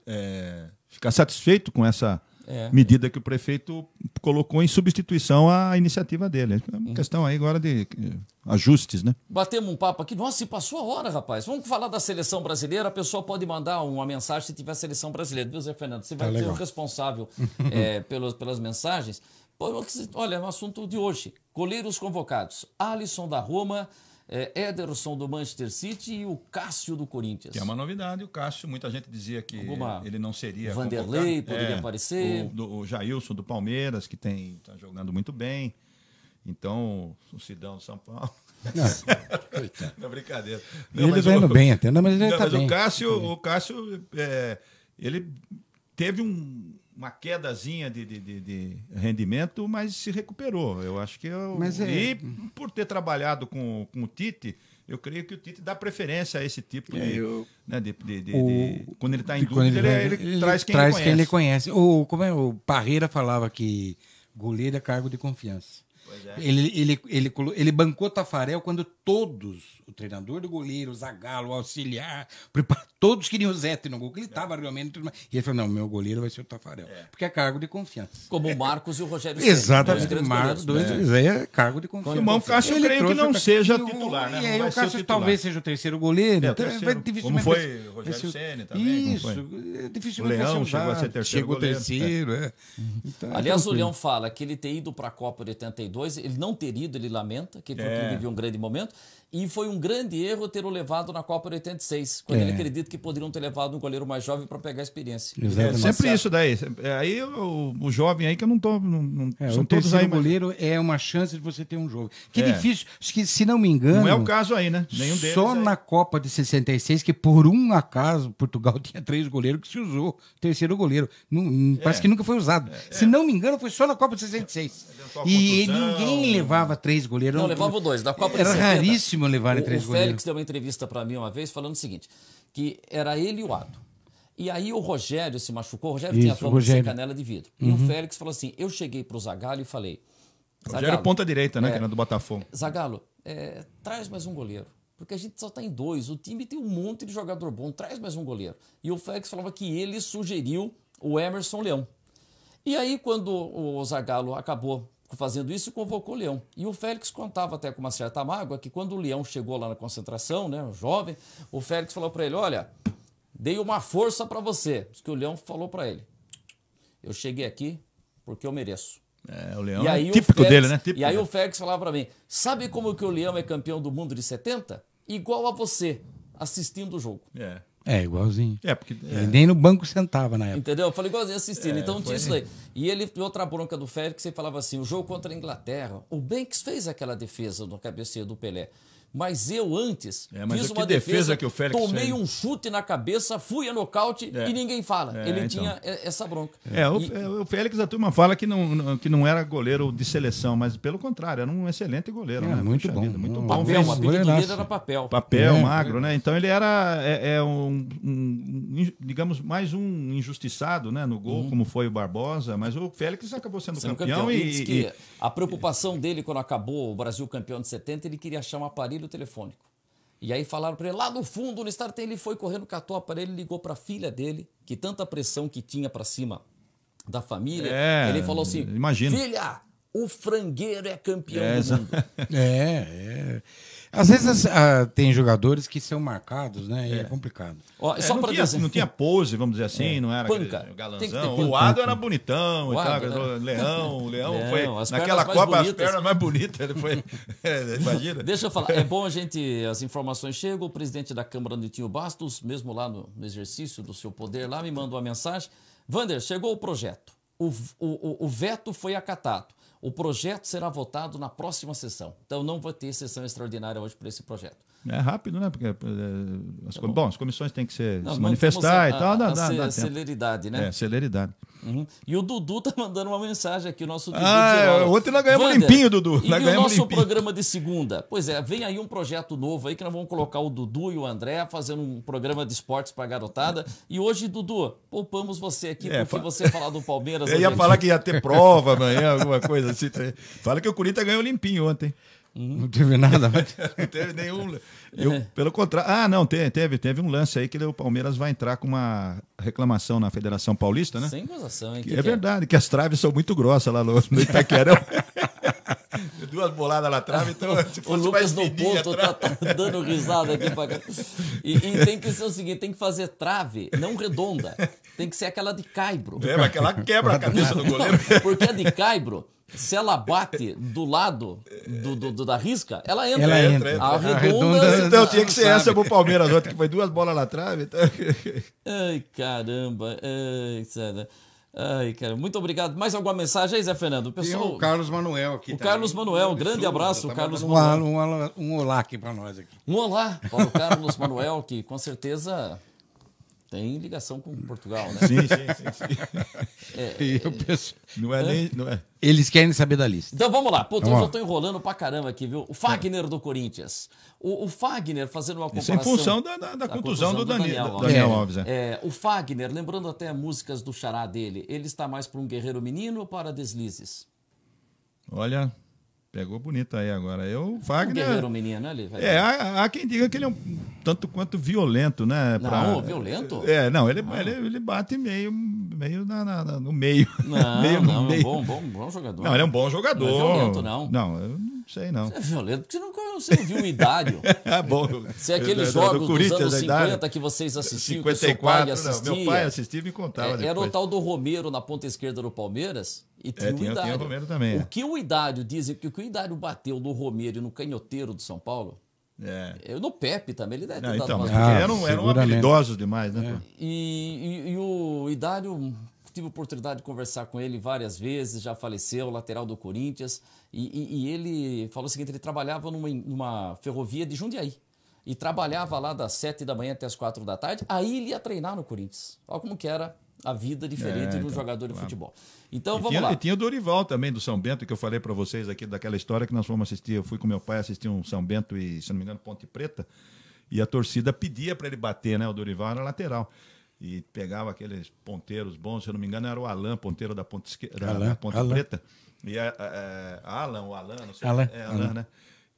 é, ficar satisfeito com essa é. Medida que o prefeito colocou em substituição à iniciativa dele. É uma uhum. questão aí agora de eh, ajustes, né? Batemos um papo aqui. Nossa, se passou a hora, rapaz. Vamos falar da seleção brasileira. A pessoa pode mandar uma mensagem se tiver seleção brasileira. deus é Fernando? Você tá vai tá ser o responsável é, eh, pelas, pelas mensagens. Olha, é um assunto de hoje. Goleiros convocados. Alisson da Roma é, Ederson do Manchester City e o Cássio do Corinthians. Que é uma novidade, o Cássio, muita gente dizia que Alguma... ele não seria. Vanderlei é, poderia é, aparecer. O, do, o Jailson do Palmeiras, que tem está jogando muito bem. Então, o Sidão do São Paulo. Não, não brincadeira. Não, ele está indo bem até, não, mas ele está bem. o Cássio, tá o Cássio é, ele teve um, uma quedazinha de, de, de, de, rendimento, mas se recuperou. Eu acho que eu. Mas é... E por ter trabalhado com, com o Tite, eu creio que o Tite dá preferência a esse tipo é, de. É, eu... né, de, de, o... de, quando ele está em dúvida, ele, ele, ele, ele, traz, quem, traz ele quem ele conhece. O, como é, o Parreira falava que goleiro é cargo de confiança. É. Ele, ele, ele, ele bancou Tafarel quando todos, o treinador do goleiro, o Zagallo, o auxiliar, todos queriam o Zete no gol, que ele estava é. realmente. E ele falou: não, meu goleiro vai ser o Tafarel, é. porque é cargo de confiança. Como o Marcos e o Rogério Ceni, Exatamente, né? o Marcos, dois, é. Né? é cargo de confiança. O Mão Cássio, ele creio que não seja o, titular, né? E aí, o Cássio talvez seja o terceiro goleiro. É, então, é terceiro, como foi o Rogério Ceni também. Isso, é dificilmente vai ser chegou a ser terceiro. Chegou terceiro, então Aliás, o Leão fala que ele tem ido para a Copa de 82 ele não ter ido, ele lamenta, que ele é. viveu um grande momento. E foi um grande erro ter o levado na Copa 86, quando é. ele acredita que poderiam ter levado um goleiro mais jovem para pegar a experiência. É, sempre isso daí. Aí o, o, jovem aí que eu não tô. Não, não, é, são todos aí. goleiro é uma chance de você ter um jogo. Que é. difícil. Que, se não me engano. Não é o caso aí, né? Nenhum deles. Só aí. na Copa de 66, que por um acaso, Portugal tinha três goleiros que se usou. Terceiro goleiro. Não, é. parece que nunca foi usado. É, se é. não me engano, foi só na Copa de 66. E ninguém levava três goleiros. Não, levava dois. Na Copa de Era 70. raríssimo levar entre goleiros. O Félix deu uma entrevista para mim uma vez falando o seguinte, que era ele e o Ado. E aí o Rogério se machucou, o Rogério Isso, tinha a fama de ser canela de vidro. Uhum. E o uhum. Félix falou assim, eu cheguei para o Zagallo e falei... Zagalo, Rogério é ponta direita, né, é, que é do Botafogo. Zagallo, é, traz mais um goleiro porque a gente só está em dois. O time tem um monte de jogador bom, traz mais um goleiro. E o Félix falava que ele sugeriu o Emerson Leão. E aí, quando o Zagallo acabou fazendo isso e convocou o Leão. E o Félix contava até com uma certa mágoa que quando o Leão chegou lá na concentração, né, um jovem, o Félix falou para ele: "Olha, dei uma força para você". que o Leão falou para ele: "Eu cheguei aqui porque eu mereço". É, o Leão e é aí é típico Félix, dele, né? Típico e aí dele. o Félix falava para mim: "Sabe como que o Leão é campeão do mundo de 70? Igual a você, assistindo o jogo". É. É, igualzinho. É, porque. É. Nem no banco sentava na época. Entendeu? Eu falei igualzinho assistindo. É, então tinha isso assim. daí. E ele, outra bronca do Félix, ele falava assim: o jogo contra a Inglaterra, o Banks fez aquela defesa do cabeceio do Pelé mas eu antes é, mas fiz uma defesa, defesa, que o Félix tomei fez. um chute na cabeça, fui a nocaute é. e ninguém fala. É, Ele então. tinha essa bronca. É, o, e... É, o, Félix, a turma fala que não, que não era goleiro de seleção, mas pelo contrário, era um excelente goleiro. É, né? Muito, bom. Vida, muito bom. Papel, o apelido dele era papel. Papel, é. magro, né? Então ele era, é, um, um, digamos, mais um injustiçado né? no gol, hum. como foi o Barbosa, mas o Félix acabou sendo, sendo campeão, campeão. E, e, e, a preocupação dele quando acabou o Brasil campeão de 70, ele queria achar um aparelho o telefônico. E aí falaram para ele, lá no fundo, no estádio ele foi correndo, catou o aparelho, ligou para a filha dele, que tanta pressão que tinha para cima da família. É, ele falou assim: imagina. Filha, o frangueiro é campeão é, do mundo. É, é. Às vezes ah, tem jogadores que são marcados, né? É. é complicado. Ó, é, só não, tinha, dizer... não tinha pose, vamos dizer assim, é. não era Panca. galanzão. O Ado era bonitão o tal. É. Leão, o Leão, Leão foi. Naquela Copa, as pernas mais bonitas. Ele foi. É, imagina. Deixa eu falar. É bom a gente. As informações chegam. O presidente da Câmara, Nitinho Bastos, mesmo lá no, no exercício do seu poder, lá me mandou uma mensagem. Vander, chegou o projeto. o, o, o veto foi acatado o projeto será votado na próxima sessão. Então não vai ter sessão extraordinária hoje por esse projeto. É rápido, né? Porque é, as, tá bom. as comissões têm que ser, se manifestar a, e tal. Dá, a, dá, dá celeridade, tempo. né? É, celeridade. Uhum. E o Dudu tá mandando uma mensagem aqui, o nosso Dudu ah, Ontem nós ganhamos Vander, limpinho, Dudu. E, e o nosso limpinho. programa de segunda? Pois é, vem aí um projeto novo aí que nós vamos colocar o Dudu e o André fazendo um programa de esportes para garotada. E hoje, Dudu, poupamos você aqui é, porque fa... você ia falar do Palmeiras. Eu ia falar que ia ter prova amanhã, alguma coisa assim. Fala que o Corinthians ganhou limpinho ontem. Uhum. Não teve nada. Mas... Né? não teve nenhum. Eu, é. pelo contrário. Ah, não, teve, teve, um lance aí que o Palmeiras vai entrar com uma reclamação na Federação Paulista, né? Sem gozação, hein? Que que é, que é verdade, que as traves são muito grossas lá no, no Itaquerão. Duas boladas lá trave então. o Lucas no ponto tá, tá, dando risada aqui pra cá. E, e, tem que ser o seguinte: tem que fazer trave, não redonda. Tem que ser aquela de caibro. É, mas aquela quebra a cabeça do goleiro. Não, porque a de caibro, se ela bate do lado do, do, do da risca, ela entra. Ela entra. entra. A, redonda, a redonda. Então, tinha que ser sabe. essa pro Palmeiras ontem, que foi duas bolas na trave. Então... Ai, caramba. Ai, cara. Ai, cara, muito obrigado. Mais alguma mensagem aí, Zé Fernando? Pessoal, Tem o Carlos Manuel aqui. O também. Carlos Manuel, um grande tá abraço, tá Carlos um, Manuel. Um, um, um olá aqui para nós aqui. Um olá para o Carlos Manuel, que com certeza tem ligação com Portugal, né? Sim, sim, sim. sim. É, eu é, penso, não é, é nem. Não é. Eles querem saber da lista. Então vamos lá. Pô, então eu já enrolando pra caramba aqui, viu? O Fagner do Corinthians. O, o Fagner fazendo uma comparação. Isso em função da, da, da, da contusão, do, Daniel, Daniel, Daniel Alves. Alves é. É, o Fagner, lembrando até músicas do xará dele, ele está mais para um guerreiro menino ou para deslizes? Olha, Pegou bonito aí agora. Eu, Wagner. Guerreiro menino ali. Vai é, há, há, quem diga que ele é um tanto quanto violento, né? Não, pra... violento? É, não, ele, ah. ele, ele bate meio, meio na, na no meio. Não, meio não, meio. é um bom, bom, bom jogador. Não, ele é um bom jogador. Não é violento, não. Não, eu não sei, não. Você é violento porque você nunca você viu o idade. é bom. Se é aqueles é jogos do dos anos 50 que vocês assistiam, 54, que seu pai assistia. Não, meu pai assistia e me contava. É, era o tal do Romero na ponta esquerda do Palmeiras e é, tinha é, o idário. Tinha o Romero também. O é. que o idade dizem que o o Hidário bateu no Romero e no canhoteiro do São Paulo. É. no Pepe também, ele deve ter não, dado então, umas... ah, eram, eram habilidosos demais, né? É. E, e, e o Hidário tive a oportunidade de conversar com ele várias vezes, já faleceu, lateral do Corinthians, e, e, e ele falou o seguinte: ele trabalhava numa, numa, ferrovia de Jundiaí. E trabalhava lá das 7 da manhã até as 4 da tarde, aí ele ia treinar no Corinthians. Olha como que era a vida é diferente é, de um então, jogador de claro. futebol. Então e vamos tinha, lá. E tinha o Dorival também do São Bento, que eu falei para vocês aqui daquela história que nós fomos assistir. Eu fui com meu pai assistir um São Bento e, se não me engano, Ponte Preta. E a torcida pedia para ele bater, né? O Dorival era lateral. E pegava aqueles ponteiros bons, se eu não me engano, era o Alain, ponteiro da Ponte, esquerda, da ponte Preta. E é, é, Alan, o Alain, não sei. Alan, é, Alan, Alan. né?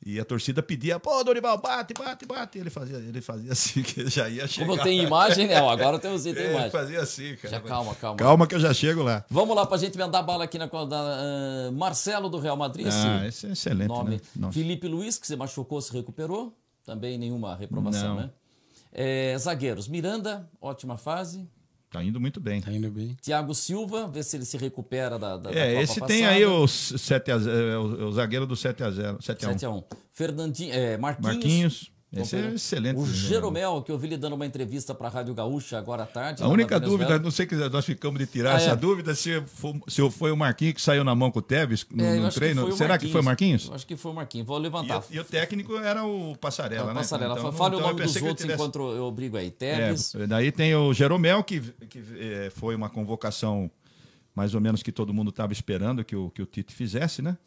E a torcida pedia, pô, Dorival, bate, bate, bate. Ele fazia, ele fazia assim, que já ia chegar. Como tem imagem, né? Agora temos tem é, imagem. Ele fazia assim, cara. Já, calma, calma. Calma que eu já chego lá. Vamos lá pra gente mandar bala aqui na. Da, uh, ah, Marcelo do Real Madrid. Ah, esse é excelente. Nome. Né? Felipe Luiz, que se machucou, se recuperou. Também nenhuma reprovação, Não. né? É, zagueiros. Miranda, ótima fase. Tá indo muito bem. Tá indo bem. Thiago Silva, ver se ele se recupera da. da é, da esse tem aí o, 7 a, é, o, o zagueiro do 7x0. 7x1. 7x1. Fernandinho, é, Marquinhos. Marquinhos. Esse é então, excelente. O Jeromel, que eu vi ele dando uma entrevista para a Rádio Gaúcha agora à tarde. A única dúvida, não sei que nós ficamos de tirar ah, essa é. dúvida, se, se foi o Marquinhos que saiu na mão com o Tevez no, é, no treino. Que Será que foi o Marquinhos? Acho que foi o Marquinhos, vou levantar. E, e o técnico era o Passarela, é, Passarela. né? Então, Fale então, o nome dos outros tivesse... enquanto eu brigo aí. É, Tevez. daí tem o Jeromel, que, que é, foi uma convocação mais ou menos que todo mundo estava esperando que o, que o Tite fizesse, né?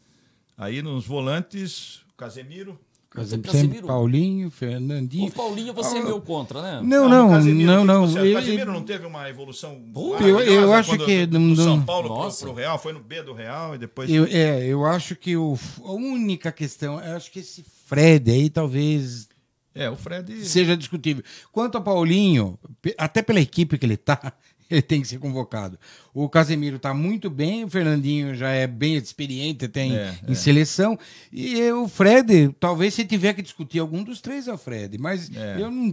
Aí nos volantes, o Casemiro, Casemiro sempre Paulinho, Fernandinho. O Paulinho você é ah, é meu contra, né? Não, não, não, Casemiro, não. não, Ele... não teve uma evolução. Eu, eu acho que do, do São Paulo Nossa. pro, Real, foi no B do Real e depois. Eu, é, eu acho que o, a única questão, eu acho que esse Fred aí talvez é, o Fred. Seja discutível. Quanto ao Paulinho, até pela equipe que ele tá, ele tem que ser convocado. O Casemiro está muito bem, o Fernandinho já é bem experiente, tem é, em é. seleção. E o Fred, talvez se tiver que discutir algum dos três, é o Fred, mas é. eu não.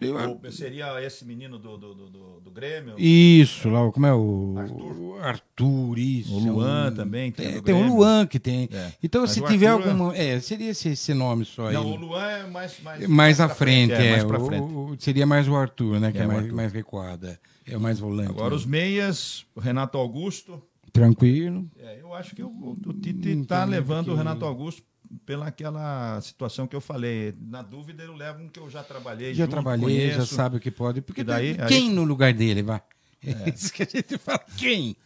Eu, seria esse menino do, do, do, do Grêmio? Isso, lá, como é o. Arthur, Arthur isso. O Luan um, também. Tá tem, tem o Luan que tem. É. Então, Mas se tiver Arthur é alguma. É... seria esse, esse nome só Não, aí. o Luan é mais. Mais, é mais, mais à frente, frente, é. é mais frente. O, o, seria mais o Arthur, né? que é, mais, mais recuada. É mais volante. Agora né? os meias, o Renato Augusto. Tranquilo. É, eu acho que o, o Tite está hum, levando que... o Renato Augusto pela aquela situação que eu falei. Na dúvida, eu levo um que eu já trabalhei. Já junto, trabalhei, conheço, já sabe o que pode. Porque daí, quem aí... no lugar dele, vai É. isso que a gente fala. Quem?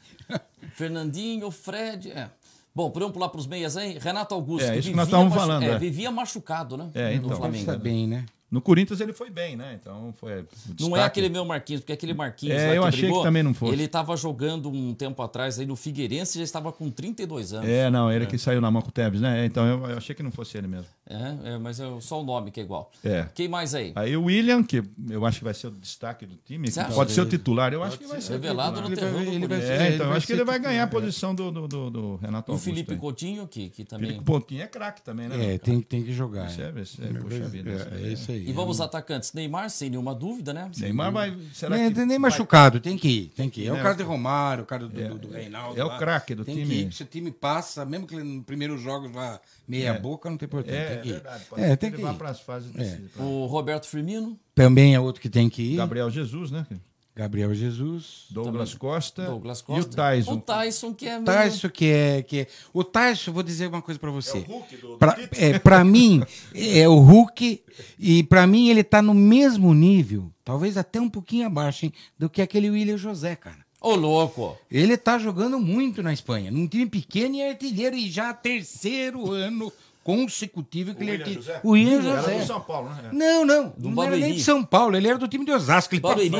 Fernandinho, Fred. É. Bom, podemos pular para os meias aí. Renato Augusto. É, isso que nós estávamos falando. É, é, Vivia machucado, né? É, então. no Flamengo. Está bem, né? No Corinthians ele foi bem, né? Então foi. É, não é aquele meu Marquinhos, porque aquele Marquinhos. É, eu que achei brigou, que também não foi. Ele estava jogando um tempo atrás aí no Figueirense já estava com 32 anos. É, não, ele é. que saiu na mão com o Tevez, né? É, então eu, eu achei que não fosse ele mesmo. É, é, mas é só o nome que é igual. É. Quem mais aí? Aí o William, que eu acho que vai ser o destaque do time, pode ser o titular. Eu acho que vai ser. Revelado no terreno. Ele ele vai é, então, eu acho que ele vai ganhar a é. posição do, do, do, do Renato Augusto. O Felipe Coutinho, que, que também. Felipe Coutinho é craque também, né? É, tem, tem que jogar. Isso é, isso é, vida, é, é. é, isso aí. E vamos atacantes. Neymar, sem nenhuma dúvida, né? Neymar vai. Será que nem machucado, tem que ir. Tem que ir. É o né? cara de Romário, o cara do Reinaldo. É o craque do time. que ir, se o time passa, mesmo que no primeiro jogo vá meia boca, não tem importância. É verdade. Pode é, tem que levar para as fases é. O Roberto Firmino. Também é outro que tem que ir. Gabriel Jesus, né? Gabriel Jesus, Douglas Costa, Douglas Costa, e o Tyson. O Tyson que é meio... Tyson que é que é... o Tyson, vou dizer uma coisa para você. É o Hulk do pra, é, pra mim é, é o Hulk e para mim ele tá no mesmo nível, talvez até um pouquinho abaixo hein, do que aquele William José, cara. Ô, louco! Ele tá jogando muito na Espanha. Num time pequeno e artilheiro, e já terceiro ano consecutiva que o ele William tinha. José? O William José. Era do São Paulo, né? Não, não. Do não era nem de São Paulo, ele era do time de Osasco. Ele Barueri,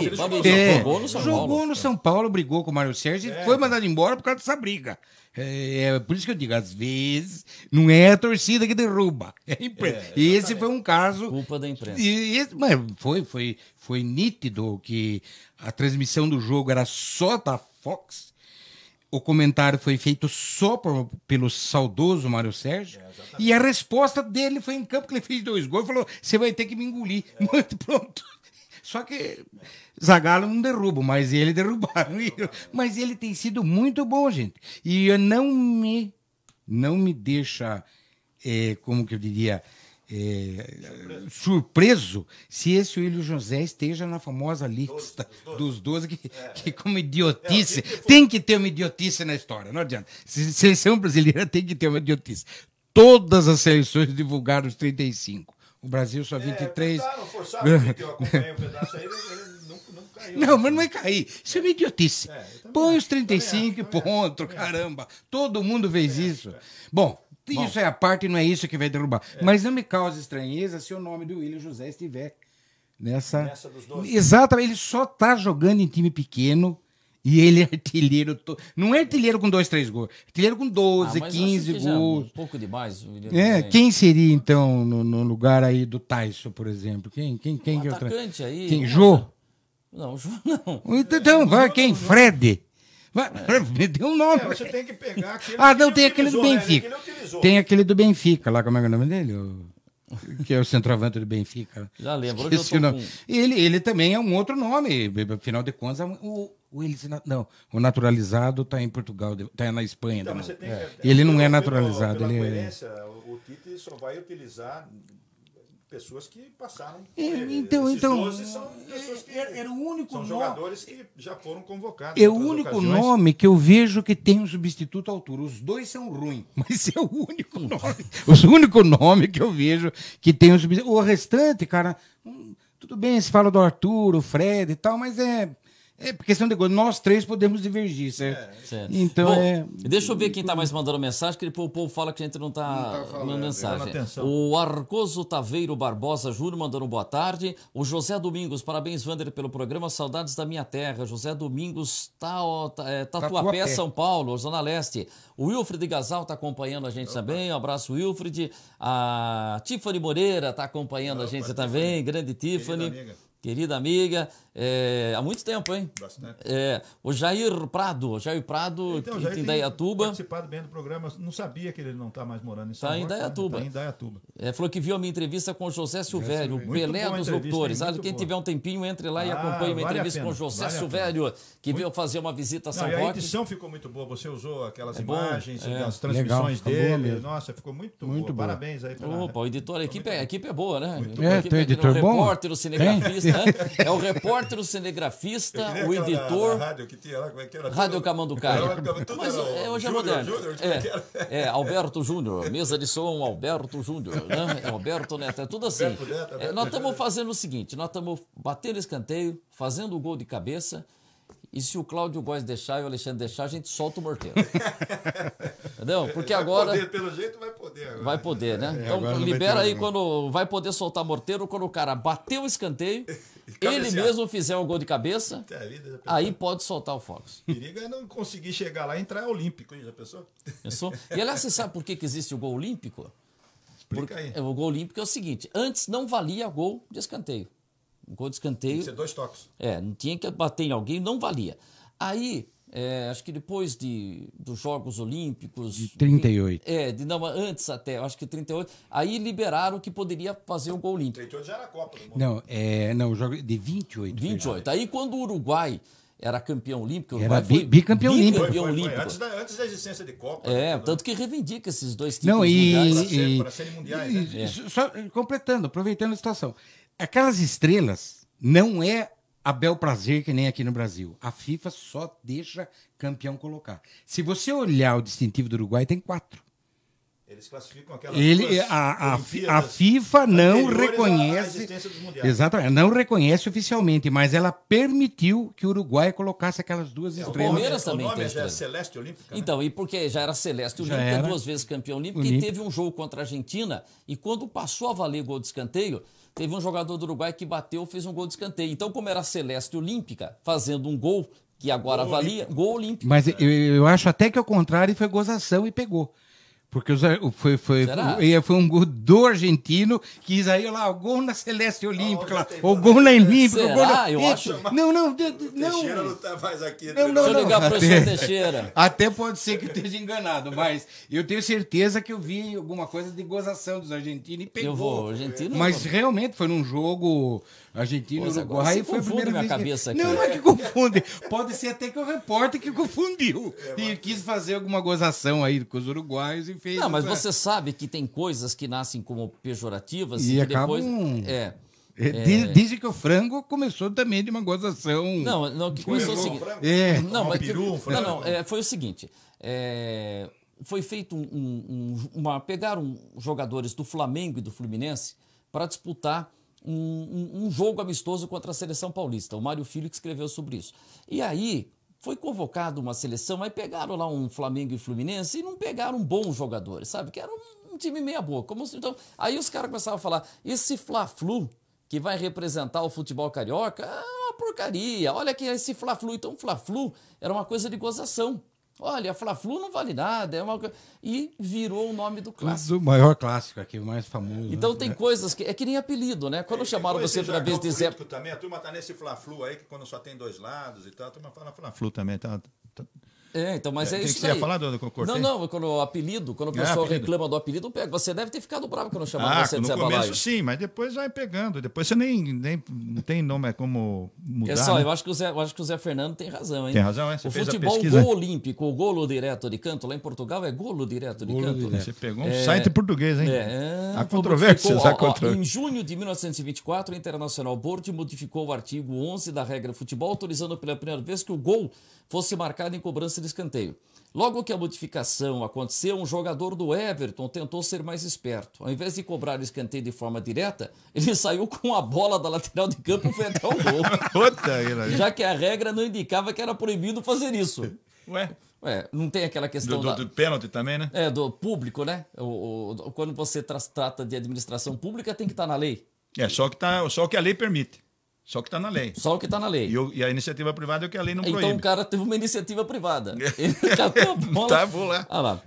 é, jogou no São Paulo. Jogou no é. São Paulo, brigou com o Mário Sérgio é. e foi mandado embora por causa dessa briga. É, é, por isso que eu digo, às vezes não é a torcida que derruba, é a imprensa. É, esse foi um caso. Culpa da imprensa. E, mas foi, foi, foi nítido que a transmissão do jogo era só da Fox o comentário foi feito só por, pelo saudoso Mário Sérgio. É, e a resposta dele foi em campo que ele fez dois gols e falou: você vai ter que me engolir. É. Muito pronto. Só que Zagallo não derruba, mas ele derrubaram. Mas ele tem sido muito bom, gente. E não me, não me deixa, é, como que eu diria, é, surpreso. se esse Willio José esteja na famosa lista dos 12 que, é. que, como idiotice, é, tem que ter uma idiotice na história, não adianta. Se, seleção brasileira tem que ter uma idiotice. Todas as seleções divulgaram os 35. O Brasil só 23. É, não, mas não vai cair. Isso é uma idiotice. É, Põe os 35 e pronto caramba. Todo mundo fez isso. É. Bom, Bom. Isso é a parte, não é isso que vai derrubar. É. Mas não me causa estranheza se o nome do William José estiver nessa. nessa dos dois. Exatamente, ele só tá jogando em time pequeno. E ele é artilheiro. To... Não é artilheiro com 2, 3 gols. É artilheiro com 12, ah, 15 assim gols. Um pouco demais. É, quem seria, então, no, no, lugar aí do Tyson, por exemplo? Quem, quem, quem um que é atacante tra... aí. Quem? Jô? Não, Jô não. Então, vai, quem? Fred? Vai, me deu um nome. É, você tem que pegar aquele. Ah, não, tem aquele do né? Benfica. Tem aquele do Benfica lá, como é, é o nome dele? O... Que é o centroavante do Benfica. Já lembro. Com... Ele, ele também é um outro nome. Afinal de contas, o, o ele, não, o naturalizado está em Portugal, está na Espanha. Então, não. É. Ele não é naturalizado. Pela, pela ele... É- o Tite só vai utilizar pessoas que passaram. É, então, então é, era, era o único são jogadores nome, que já foram convocados. É o único ocasiões. nome que eu vejo que tem um substituto à altura. Os dois são ruins, mas é o único nome. o único nome que eu vejo que tem um substituto. O restante, cara, hum, tudo bem, se fala do Arthur, o Fred e tal, mas é é questão de coisa. Nós três podemos divergir, certo? É, certo. Então Bom, é... Deixa eu ver quem tá mais mandando mensagem, que depois o povo fala que a gente não tá, não tá mandando é, mensagem. O Arcoso Taveiro Barbosa Júnior mandando boa tarde. O José Domingos, parabéns, Wander, pelo programa. Saudades da minha terra. José Domingos, tá, ó, tá, é, Tatuapé, Tatuapé, São Paulo, Zona Leste. O Wilfred Gasal tá acompanhando a gente Opa. também. Um abraço, Wilfred. A Tiffany Moreira tá acompanhando Opa, a gente também. Tiffany. Grande Tiffany querida amiga, é, há muito tempo, hein? Bastante. É, o Jair Prado, Jair Prado, então, Jair em Dayatuba. participado bem do programa, não sabia que ele não está mais morando em São Paulo. Está em Dayatuba. Tá em né? Dayatuba. Tá é, falou que viu a minha entrevista com o José Silvério, o Pelé dos Doutores. Ah, quem boa. tiver um tempinho, entre lá e ah, acompanhe minha vale entrevista com o José vale Silvério, que muito... veio fazer uma visita a São Paulo. A edição ficou muito boa, você usou aquelas é imagens, é. as transmissões dele. Nossa, ficou muito, muito boa. boa. Parabéns aí pela... Opa, o editor, a equipe, é, a equipe é boa, né? É, tem é editor bom? repórter, o cinegrafista. Né? É o repórter, o cinegrafista, o editor. rádio que tinha lá, como é que era? Rádio Camanducaia. Mas é, hoje é moderno. é, é, é, Alberto Júnior, mesa de som Alberto Júnior, né? É, Alberto Neto, é tudo assim. Neto, Neto, é, nós estamos fazendo o seguinte, nós estamos batendo escanteio, fazendo o gol de cabeça e se o Cláudio Góes deixar e o Alexandre deixar, a gente solta o morteiro. Entendeu? Porque agora. Poder, pelo jeito vai poder. Agora. Vai poder, né? É, então libera aí quando vai poder soltar morteiro quando o cara bateu o escanteio, ele mesmo fizer um gol de cabeça, aí pode soltar o Fox. Periga é não conseguir chegar lá e entrar olímpico, hein? Já pensou? Pensou? E aliás, você sabe por que, que existe o gol olímpico? Explica Porque, aí. O gol olímpico é o seguinte: antes não valia gol de escanteio. Gol de escanteio. Tinha que ser dois toques. É, não tinha que bater em alguém, não valia. Aí, é, acho que depois de, dos Jogos Olímpicos. De 38. É, de, não, antes até, acho que 38. Aí liberaram que poderia fazer o gol olímpico. 38 já era a Copa do Mundo. Não, é, não de 28. 28. Aí quando o Uruguai era campeão olímpico. Era bi, bicampeão, bicampeão olímpico. Foi, foi, olímpico. Antes, da, antes, da, existência de Copa. É, né? tanto que reivindica esses dois títulos não, e, Para, e, ser, para serem mundiais. Né? E, né? é. só, completando, aproveitando a situação. Aquelas estrelas não é a bel prazer que nem aqui no Brasil. A FIFA só deixa campeão colocar. Se você olhar o distintivo do Uruguai, tem quatro. Eles classificam aquelas Ele, a, a, a FIFA não reconhece. exatamente, não reconhece oficialmente, mas ela permitiu que o Uruguai colocasse aquelas duas é, estrelas. O Palmeiras também o nome já é Celeste Olímpica. Né? Então, né? e porque já era Celeste Olímpica, era duas vezes campeão olímpico, e teve um jogo contra a Argentina, e quando passou a valer o gol de escanteio, teve um jogador do Uruguai que bateu, fez um gol de escanteio. Então, como era a Celeste Olímpica, fazendo um gol que agora gol valia, olímpico. gol olímpico. Mas eu, eu acho até que ao é contrário foi gozação e pegou. Porque foi, foi, foi, foi um gol do argentino que lá, o gol na Celeste Olímpica. Ah, o gol na Olímpica. Será? Gol na... Eu acho. Não, não. De, de, tá não. Teixeira não está mais aqui. Não, não, não. Deixa eu ligar para o Teixeira. Até pode ser que eu esteja enganado, mas eu tenho certeza que eu vi alguma coisa de gozação dos argentinos e pegou. Eu vou, argentino. Mas realmente foi num jogo Argentina e Uruguai foi a primeira minha cabeça aqui. Não, não é que confunde. Pode ser até que o repórter que confundiu é, e quis fazer alguma gozação aí com os uruguaios e fez. Não, mas você sabe que tem coisas que nascem como pejorativas e, e acabam... depois é. É. é. Dizem que o frango começou também de uma gozação. Não, não que começou o seguinte. Um é. Não, mas, peru, um frango. não, não é, foi o seguinte. É, foi feito um, um, uma. Pegaram jogadores do Flamengo e do Fluminense para disputar um, um, jogo amistoso contra a seleção paulista. O Mário Filho que escreveu sobre isso. E aí foi convocado uma seleção, aí pegaram lá um Flamengo e Fluminense e não pegaram bons jogadores, sabe? Que era um, um time meia boa. Como, então, aí os caras começavam a falar, esse Fla-Flu que vai representar o futebol carioca é uma porcaria. Olha que é esse Fla-Flu. Então, Fla-Flu era uma coisa de gozação. Olha, Fla-Flu não vale nada, é uma e virou o nome do clássico. O maior clássico aqui, o mais famoso. Né? Então né? tem coisas que é que nem apelido, né? Quando é, chamaram você pela vez de Zé também, a turma tá nesse Fla-Flu aí que quando só tem dois lados e tal, a turma fala Fla-Flu também, tá, tá, é, então, mas é, é isso que você ia falar, Dona do Não, não, quando o apelido, quando o é, pessoal é, reclama do apelido, pega. Você deve ter ficado bravo quando chamaram ah, você de Zé Balaio. no começo sim, mas depois vai pegando. Depois você nem, nem não tem nome, é como mudar. Pessoal, é né? eu, acho que o Zé, eu acho que o Zé Fernando tem razão, hein? Tem razão, é? Você o futebol gol olímpico, o golo direto de canto, lá em Portugal é golo direto de golo canto. Direto. Né? Você pegou um é, site português, hein? É, há controvérsias, há controvérsias. Em junho de 1924, o Internacional Board modificou o artigo 11 da regra futebol, autorizando pela primeira vez que o gol fosse marcada em cobrança de escanteio. Logo que a modificação aconteceu, um jogador do Everton tentou ser mais esperto. Ao invés de cobrar escanteio de forma direta, ele saiu com a bola da lateral de campo e foi até o gol. já que a regra não indicava que era proibido fazer isso. Ué? Ué, não tem aquela questão do, do, da... do pênalti também, né? É, do público, né? O, o, quando você trata de administração pública, tem que estar tá na lei. É, só que, tá, só que a lei permite. Só o que está na lei. Só o que está na lei. E, eu, e, a iniciativa privada é o que a lei não então, proíbe. Então o cara teve uma iniciativa privada. Ele bola. tá, vou lá. Ah, lá.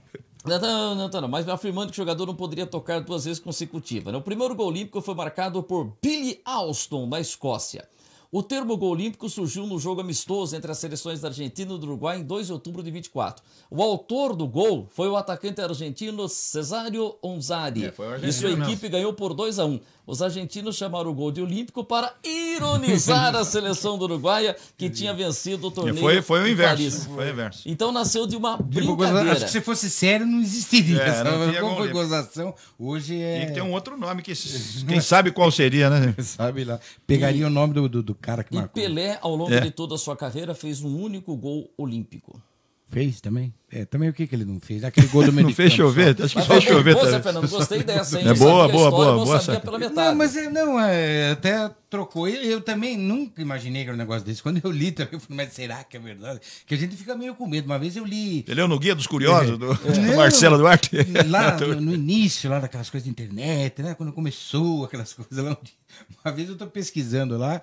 Não, não, não, não, mas afirmando que o jogador não poderia tocar duas vezes consecutivas. Né? O primeiro gol olímpico foi marcado por Billy Alston, da Escócia. O termo gol olímpico surgiu no jogo amistoso entre as seleções da Argentina e do Uruguai em 2 de outubro de 24. O autor do gol foi o atacante argentino Cesário Onzari. É, e sua equipe mesmo. ganhou por 2 a 1 os argentinos chamaram o gol de Olímpico para ironizar a seleção do Uruguaia que tinha vencido o torneio. Foi, foi o inverso. Foi o inverso. Então nasceu de uma brincadeira. Tipo, acho que se fosse sério, não existiria. É, não tinha Como foi gozação, hoje é. Tem que ter um outro nome que quem sabe qual seria, né? sabe lá. Pegaria e, o nome do, do, do, cara que e marcou. E Pelé, ao longo é. de toda a sua carreira, fez um único gol olímpico. Fez também? É, também o que, que ele não fez? Aquele gol do Não fez chover? Acho que mas fez chover. também. tá? Fernando, gostei dessa, hein? É boa, boa, boa, não boa. Sabia pela metade. Não, mas é, não, é, até trocou. Eu, eu também nunca imaginei que era um negócio desse. Quando eu li também, eu falei, mas será que é verdade? Que a gente fica meio com medo. Uma vez eu li. Ele é o Guia dos Curiosos, do, é. do Marcelo Duarte? Lá no, no, início, lá daquelas coisas da internet, né? Quando começou aquelas coisas lá. Uma vez eu estou pesquisando lá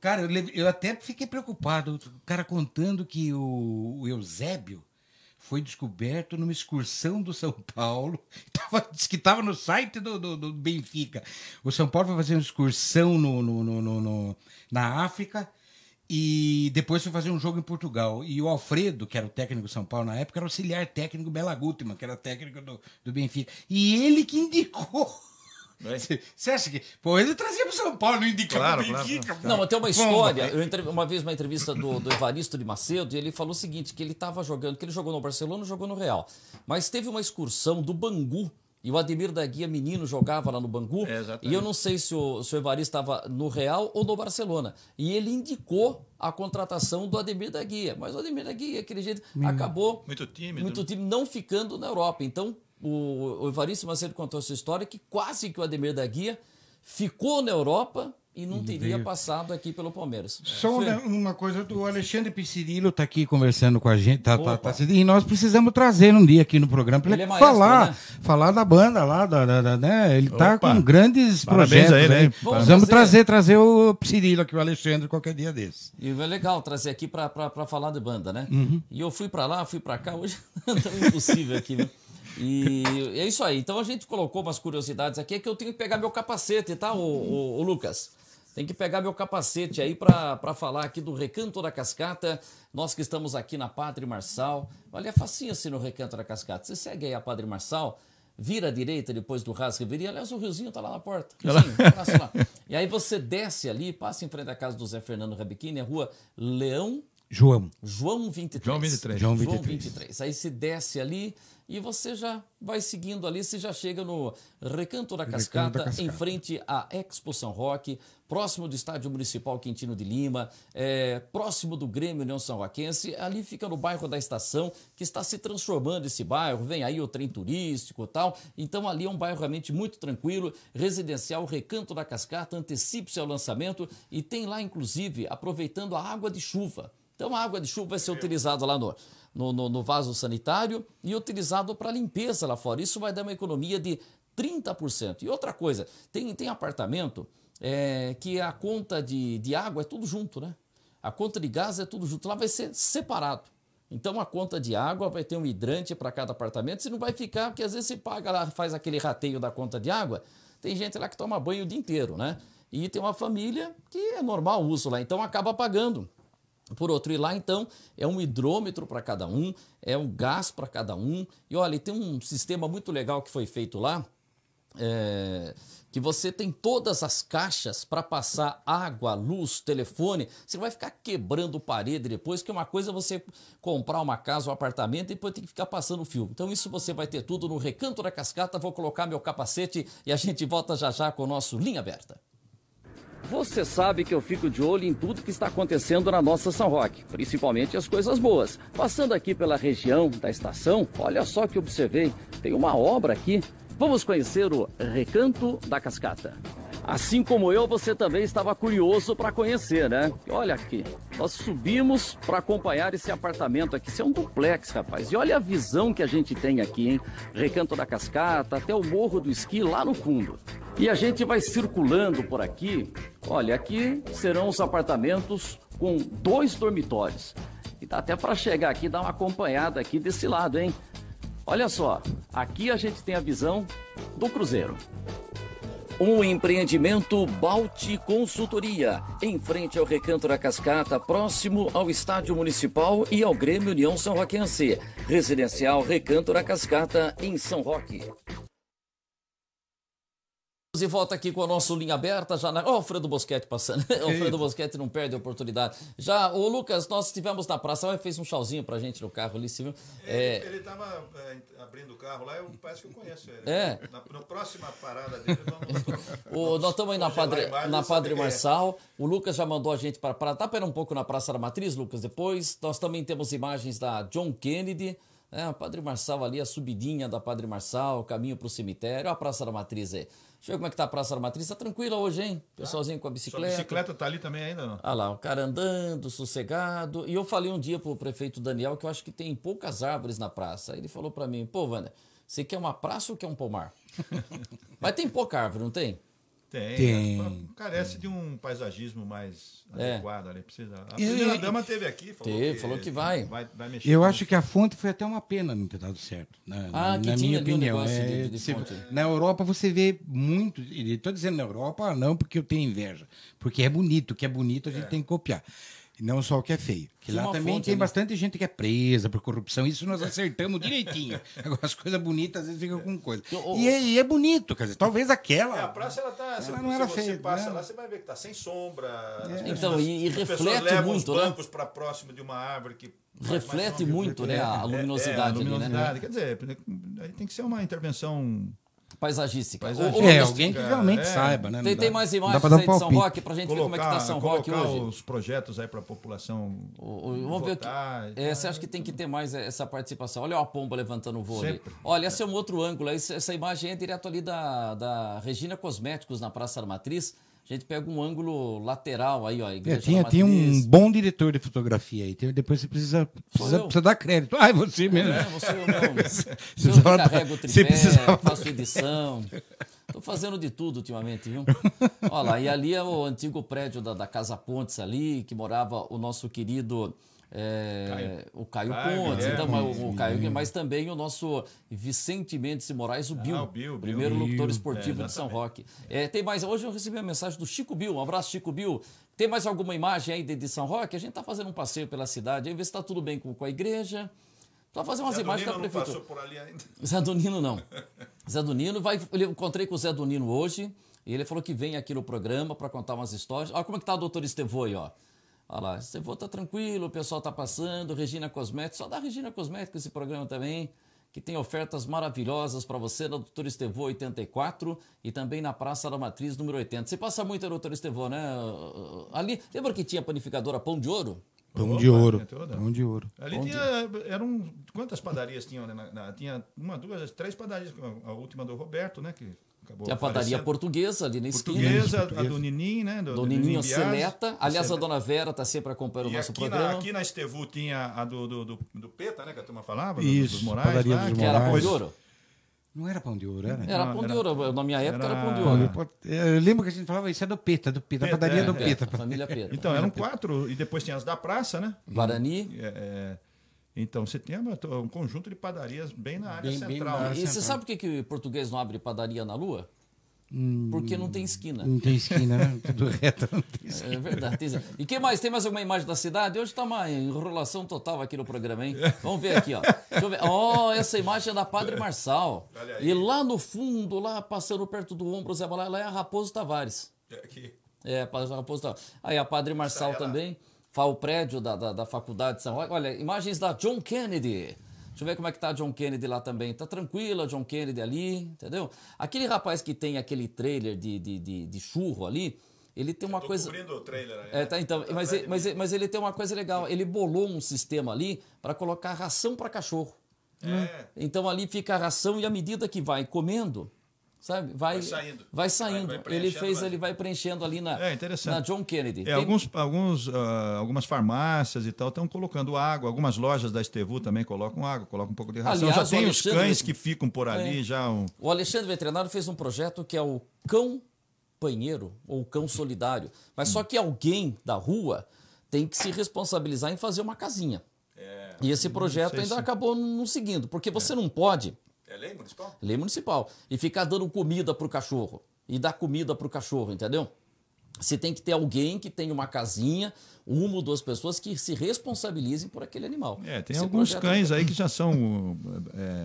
Cara, eu até fiquei preocupado. O cara contando que o Eusébio foi descoberto numa excursão do São Paulo. Tava, diz que estava no site do, do, do, Benfica. O São Paulo foi fazer uma excursão no, no, no, no, na África e depois foi fazer um jogo em Portugal. E o Alfredo, que era o técnico do São Paulo na época, era auxiliar técnico Bela Gutmann, que era técnico do, do Benfica. E ele que indicou né? Você acha que. Pô, ele trazia pro São Paulo, não indica claro, claro, claro. Não, mas tem uma história. Eu entrei uma vez uma entrevista do, do Evaristo de Macedo e ele falou o seguinte: que ele estava jogando, que ele jogou no Barcelona jogou no Real. Mas teve uma excursão do Bangu e o Ademir da Guia Menino jogava lá no Bangu. É, e eu não sei se o, se o Evaristo estava no Real ou no Barcelona. E ele indicou a contratação do Ademir da Guia. Mas o Ademir da Guia, aquele jeito, hum. acabou. Muito tímido. Muito né? tímido, não ficando na Europa. Então, o, o Evaristo Macedo contou essa história que quase que o Ademir da Guia ficou na Europa e não uhum. teria passado aqui pelo Palmeiras. Só uma, uma coisa, o Alexandre Piscirillo está aqui conversando com a gente, tá, tá, tá, e nós precisamos trazer um dia aqui no programa para ele, ele é maestro, falar, né? falar da banda lá, da, da, da né? ele está com grandes Parabéns projetos. Aí, né? Precisamos trazer, trazer o Piscirillo aqui, o Alexandre, qualquer dia desse. E é legal trazer aqui para falar de banda, né? Uhum. E eu fui para lá, fui para cá, hoje não tá impossível aqui, né? E é isso aí. Então a gente colocou umas curiosidades aqui, é que eu tenho que pegar meu capacete, tá, o, o, o Lucas? Tem que pegar meu capacete aí para falar aqui do Recanto da Cascata. Nós que estamos aqui na Padre Marçal. Olha, é facinho assim no Recanto da Cascata. Você segue aí a Padre Marçal, vira à direita depois do e Viria. Aliás, o riozinho tá lá na porta. Tá riozinho, tá lá. E aí você desce ali, passa em frente à casa do Zé Fernando Rabiquini, é a rua Leão... João. João 23. João 23. João 23. João 23. Aí se desce ali e você já vai seguindo ali, você já chega no Recanto da Cascata, Recanto da Cascata. em frente à Expo São Roque, próximo do Estádio Municipal Quintino de Lima, é, próximo do Grêmio União São Roquense, ali fica no bairro da Estação, que está se transformando esse bairro, vem aí o trem turístico e tal, então ali é um bairro realmente muito tranquilo, residencial, Recanto da Cascata, antecipe-se ao lançamento e tem lá, inclusive, aproveitando a água de chuva, então a água de chuva vai ser utilizada lá no no, no, no vaso sanitário e utilizado para limpeza lá fora. Isso vai dar uma economia de 30%. E outra coisa, tem, tem apartamento é, que a conta de, de água é tudo junto, né? A conta de gás é tudo junto. Lá vai ser separado. Então a conta de água vai ter um hidrante para cada apartamento, você não vai ficar, porque às vezes você paga lá, faz aquele rateio da conta de água, tem gente lá que toma banho o dia inteiro, né? E tem uma família que é normal o uso lá, então acaba pagando por outro. E lá então é um hidrômetro para cada um, é um gás para cada um. E olha, tem um sistema muito legal que foi feito lá. É, que você tem todas as caixas para passar água, luz, telefone. Você vai ficar quebrando parede depois, que é uma coisa é você comprar uma casa um apartamento e depois tem que ficar passando fio. Então isso você vai ter tudo no Recanto da Cascata. Vou colocar meu capacete e a gente volta já já com o nosso Linha Aberta. Você sabe que eu fico de olho em tudo que está acontecendo na nossa São Roque, principalmente as coisas boas. Passando aqui pela região da estação, olha só que observei, tem uma obra aqui. Vamos conhecer o Recanto da Cascata. Assim como eu, você também estava curioso para conhecer, né? Olha aqui, nós subimos para acompanhar esse apartamento aqui. Isso é um duplex, rapaz. E olha a visão que a gente tem aqui, hein? Recanto da Cascata, até o Morro do Esqui lá no fundo. E a gente vai circulando por aqui. Olha, aqui serão os apartamentos com dois dormitórios. E dá até para chegar aqui e dar uma acompanhada aqui desse lado, hein? Olha só, aqui a gente tem a visão do cruzeiro. Um empreendimento Balti Consultoria, em frente ao Recanto da Cascata, próximo ao Estádio Municipal e ao Grêmio União São Roquense. Residencial Recanto da Cascata, em São Roque. E volta aqui com a nossa linha aberta, já na... Ó, oh, Bosquete passando. o Fredo Bosquete não perde a oportunidade. Já, o Lucas, nós estivemos na praça, ele fez um chauzinho pra gente no carro ali, se viu? Ele, estava é, é abrindo o carro lá, eu, parece que eu conheço ele. É. Na, na próxima parada dele, vamos... o, nós estamos aí na Padre, na Padre é. Marçal, o Lucas já mandou a gente pra praça. Tá pera um pouco na Praça da Matriz, Lucas, depois. Nós também temos imagens da John Kennedy, é, a Padre Marçal ali, a subidinha da Padre Marçal, o caminho pro cemitério, a Praça da Matriz aí. É. Deixa eu ver como é que tá a Praça da Matriz. Tá tranquila hoje, hein? Tá. Pessoalzinho com a bicicleta. a bicicleta tá ali também ainda, não? Ah lá, o cara andando, sossegado. E eu falei um dia pro prefeito Daniel que eu acho que tem poucas árvores na praça. Ele falou para mim, pô, Wander, você quer uma praça ou quer um pomar? Mas tem pouca árvore, não tem? Tem. tem. Carece tem. de um paisagismo mais é. adequado. Ali. Precisa... A primeira-dama teve aqui. Falou, teve, que, falou que vai. vai, vai mexer Eu acho isso. que a fonte foi até uma pena não ter dado certo. Na, né? ah, na minha opinião. Um é, de, de se, na Europa você vê muito. Estou dizendo na Europa, ah, não porque eu tenho inveja. Porque é bonito. O que é bonito a gente é. tem que copiar. E não só o que é feio. Que lá também fonte, tem né? bastante gente que é presa por corrupção. Isso nós acertamos direitinho. Agora, as coisas bonitas às vezes ficam com coisa. E é, e é bonito, quer dizer, talvez aquela. É, a praça ela tá. Ela se, não era se feia. Você passa né? lá, você vai ver que tá sem sombra. É. Pessoas, então, e, e reflete muito, né? bancos para próximo de uma árvore que reflete muito, né? A luminosidade. É, é, é, a luminosidade. Né? Quer dizer, aí tem que ser uma intervenção paisagística. paisagística. É, alguém que é, realmente é. saiba, né? Tem, tem mais imagens aí um de São Roque pra gente colocar, ver como é que tá São Roque hoje. os projetos aí pra população o, o, Vamos votar, ver aqui. É, você acha que tem que ter mais essa participação? Olha a pomba levantando o voo Sempre. Olha, esse é um outro ângulo. Essa, essa imagem é direto ali da, da Regina Cosméticos na Praça da Matriz a gente pega um ângulo lateral aí, ó. É, tinha, tinha um bom diretor de fotografia aí. Depois você precisa, precisa, precisa dar crédito. Ah, é você é, mesmo. É, você mesmo. você eu carrego o tripé, faço edição. Estou fazendo de tudo ultimamente, viu? Olha lá, e ali é o antigo prédio da, da Casa Pontes ali, que morava o nosso querido é, Caio. o Caio, Caio Pontes, então, mas, o, o Caio, é mas também o nosso Vicente Mendes e Moraes, o ah, Bill, ah, o Bill primeiro Bill. locutor esportivo é, de São Roque. É, tem mais, hoje eu recebi a mensagem do Chico Bill, um abraço Chico Bill. Tem mais alguma imagem aí de, de São Roque? A gente está fazendo um passeio pela cidade, aí ver se está tudo bem com, com a igreja. Só fazer umas Zé imagens Donino da prefeitura. Não passou por ali ainda. Zé Donino não. Zé Donino vai. Eu encontrei com o Zé Donino hoje e ele falou que vem aqui no programa para contar umas histórias. Olha como é que tá o doutor aí, ó. Olha lá, você vou tá tranquilo, o pessoal tá passando, Regina Cosméticos, só da Regina Cosméticos esse programa também, que tem ofertas maravilhosas para você na Doutor Estevô 84 e também na Praça da Matriz número 80. Você passa muito na né, Doutor Estevô, né? Ali, lembra que tinha panificadora Pão de Ouro? Pão de ouro. Pão de ouro. Ali Pão tinha. Eram. Quantas padarias tinham? Né? tinha uma, duas, três padarias. A última do Roberto, né? Que Acabou é a padaria portuguesa ali na esquina. Portuguesa, portuguesa. a do Nininho, né? Do, do, do Nininho Seneta. Aliás, a dona Vera está sempre acompanhando e o nosso aqui programa. Na, aqui na Estevu tinha a do, do, do, Peta, né? Que a turma falava, Isso, dos Moraes. Padaria lá, dos Moraes. Que era pão de ouro. Não era pão de ouro, era? Era pão de ouro. na minha época era, era pão de ouro. Eu lembro que a gente falava isso, é do Peta, do Peta, Peta padaria é, do é, Peta. Peta. Família Peta. Então, eram quatro, e depois tinha as da praça, né? Guarani. É, é então, você tem um conjunto de padarias bem na área bem, central. Bem na área e central. você sabe por que, que português não abre padaria na Lua? Hum, Porque não tem esquina. Não tem esquina, né? Tudo reto, não tem é esquina. É verdade. E que mais? Tem mais alguma imagem da cidade? Hoje está uma enrolação total aqui no programa, hein? Vamos ver aqui, ó. Deixa eu ver. Oh, essa imagem é da Padre Marçal. E lá no fundo, lá passando perto do ombro, Zé Balá, lá é a Raposo Tavares. É aqui. É, a Raposo Tavares. Aí a Padre Marçal também. Lá o prédio da, da, da faculdade de São Roque. Olha, imagens da John Kennedy. Deixa eu ver como é que tá a John Kennedy lá também. Tá tranquila, John Kennedy ali, entendeu? Aquele rapaz que tem aquele trailer de, de, de, de churro ali, ele tem uma coisa. o trailer aí, é, né? tá, então, tá mas, ele, mas, mas ele tem uma coisa legal. Ele bolou um sistema ali para colocar ração para cachorro. É. Então ali fica a ração e à medida que vai comendo, sabe? Vai, vai saindo. Vai saindo. Vai, vai ele fez, vai... ele vai preenchendo ali na, é, na John Kennedy. É, Tem... Alguns, alguns, uh, algumas farmácias e tal estão colocando água, algumas lojas da Estevu também colocam água, colocam um pouco de ração. Aliás, já tem Alexandre... os cães que ficam por é. ali é. já. Um... O Alexandre Veterinário fez um projeto que é o cão panheiro ou cão solidário. Mas hum. só que alguém da rua tem que se responsabilizar em fazer uma casinha. É, e esse hum, projeto ainda se... acabou não seguindo, porque é. você não pode é lei municipal? Lei municipal. E ficar dando comida para o cachorro. E dar comida para o cachorro, entendeu? Você tem que ter alguém que tenha uma casinha, uma ou duas pessoas que se responsabilizem por aquele animal. É, tem Esse alguns cães é... aí que já são é,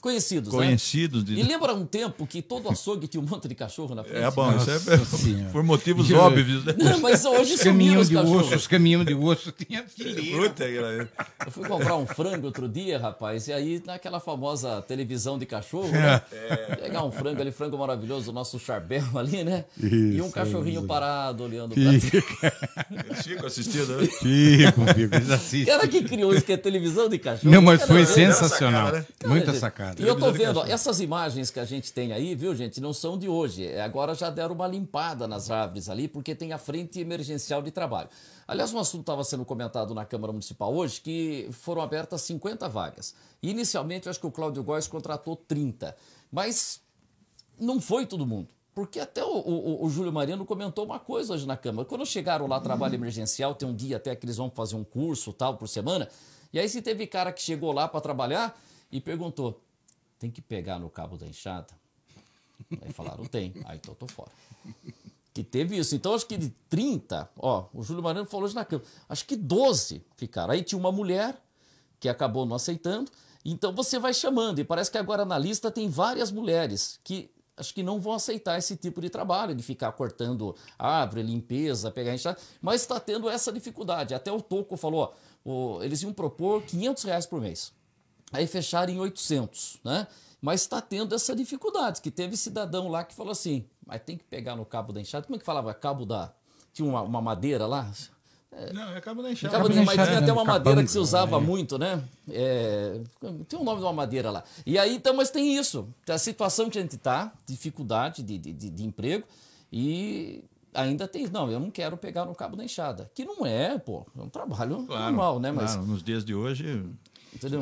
Conhecidos, Conhecidos. Né? De... E lembra um tempo que todo açougue tinha um monte de cachorro na frente? É bom, Nossa isso é senhora. por motivos óbvios. Né? Não, mas hoje sumiram os cachorros. Osso, os caminhos de osso tinha Puta, Eu fui comprar um frango outro dia, rapaz, e aí naquela famosa televisão de cachorro, né? É. Pegar um frango ali, frango maravilhoso, o nosso charbel ali, né? Isso, e um cachorrinho isso. parado olhando Fico. pra Chico assistindo, né? Fico, Fico, eles assistem. Era que criou isso que é televisão de cachorro. Não, mas foi sensacional. Né? Muita sacada. E eu tô vendo, ó, essas imagens que a gente tem aí, viu, gente, não são de hoje. É, agora já deram uma limpada nas árvores ali, porque tem a frente emergencial de trabalho. Aliás, um assunto estava sendo comentado na Câmara Municipal hoje que foram abertas 50 vagas. Inicialmente, eu acho que o Cláudio Góes contratou 30, mas não foi todo mundo. Porque até o, o, o, Júlio Mariano comentou uma coisa hoje na Câmara. Quando chegaram lá, trabalho emergencial, tem um dia até que eles vão fazer um curso tal por semana. E aí se teve cara que chegou lá para trabalhar e perguntou: tem que pegar no cabo da enxada? Aí falaram, tem. Aí então eu tô fora. Que teve isso. Então acho que de 30, ó, o Júlio Mariano falou hoje na Câmara, acho que 12 ficaram. Aí tinha uma mulher que acabou não aceitando. Então você vai chamando, e parece que agora na lista tem várias mulheres que acho que não vão aceitar esse tipo de trabalho, de ficar cortando árvore, limpeza, pegar enxada, mas está tendo essa dificuldade. Até o Toco falou, ó, eles iam propor 500 reais por mês aí fecharam em 800, né? Mas está tendo essa dificuldade, que teve cidadão lá que falou assim, mas tem que pegar no cabo da enxada, como é que falava? Cabo da... tinha uma, uma madeira lá... É, não, é cabo da enxada. Cabo da enxada, mas tinha até uma madeira que se usava muito, né? É, tem o um nome de uma madeira lá. E aí, então, mas tem isso. A situação que a gente está, dificuldade de, de, de emprego, e ainda tem, não, eu não quero pegar no cabo da enxada. Que não é, pô, é um trabalho claro, normal, né? Mas claro, nos dias de hoje.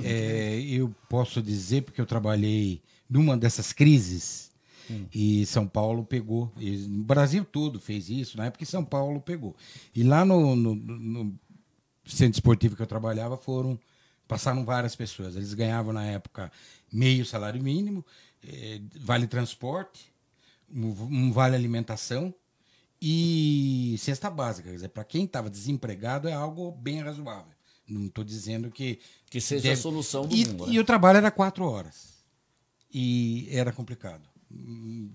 É, eu posso dizer, porque eu trabalhei numa dessas crises hum. e São Paulo pegou. o Brasil todo fez isso, na época São Paulo pegou. E lá no, no, no centro esportivo que eu trabalhava foram passaram várias pessoas. Eles ganhavam na época meio salário mínimo, é, vale transporte, um, um, vale alimentação e cesta básica. Quer dizer, para quem estava desempregado é algo bem razoável. Não estou dizendo que. Que seja deve... a solução do e, mundo. É. E né? o trabalho era quatro horas. E era complicado.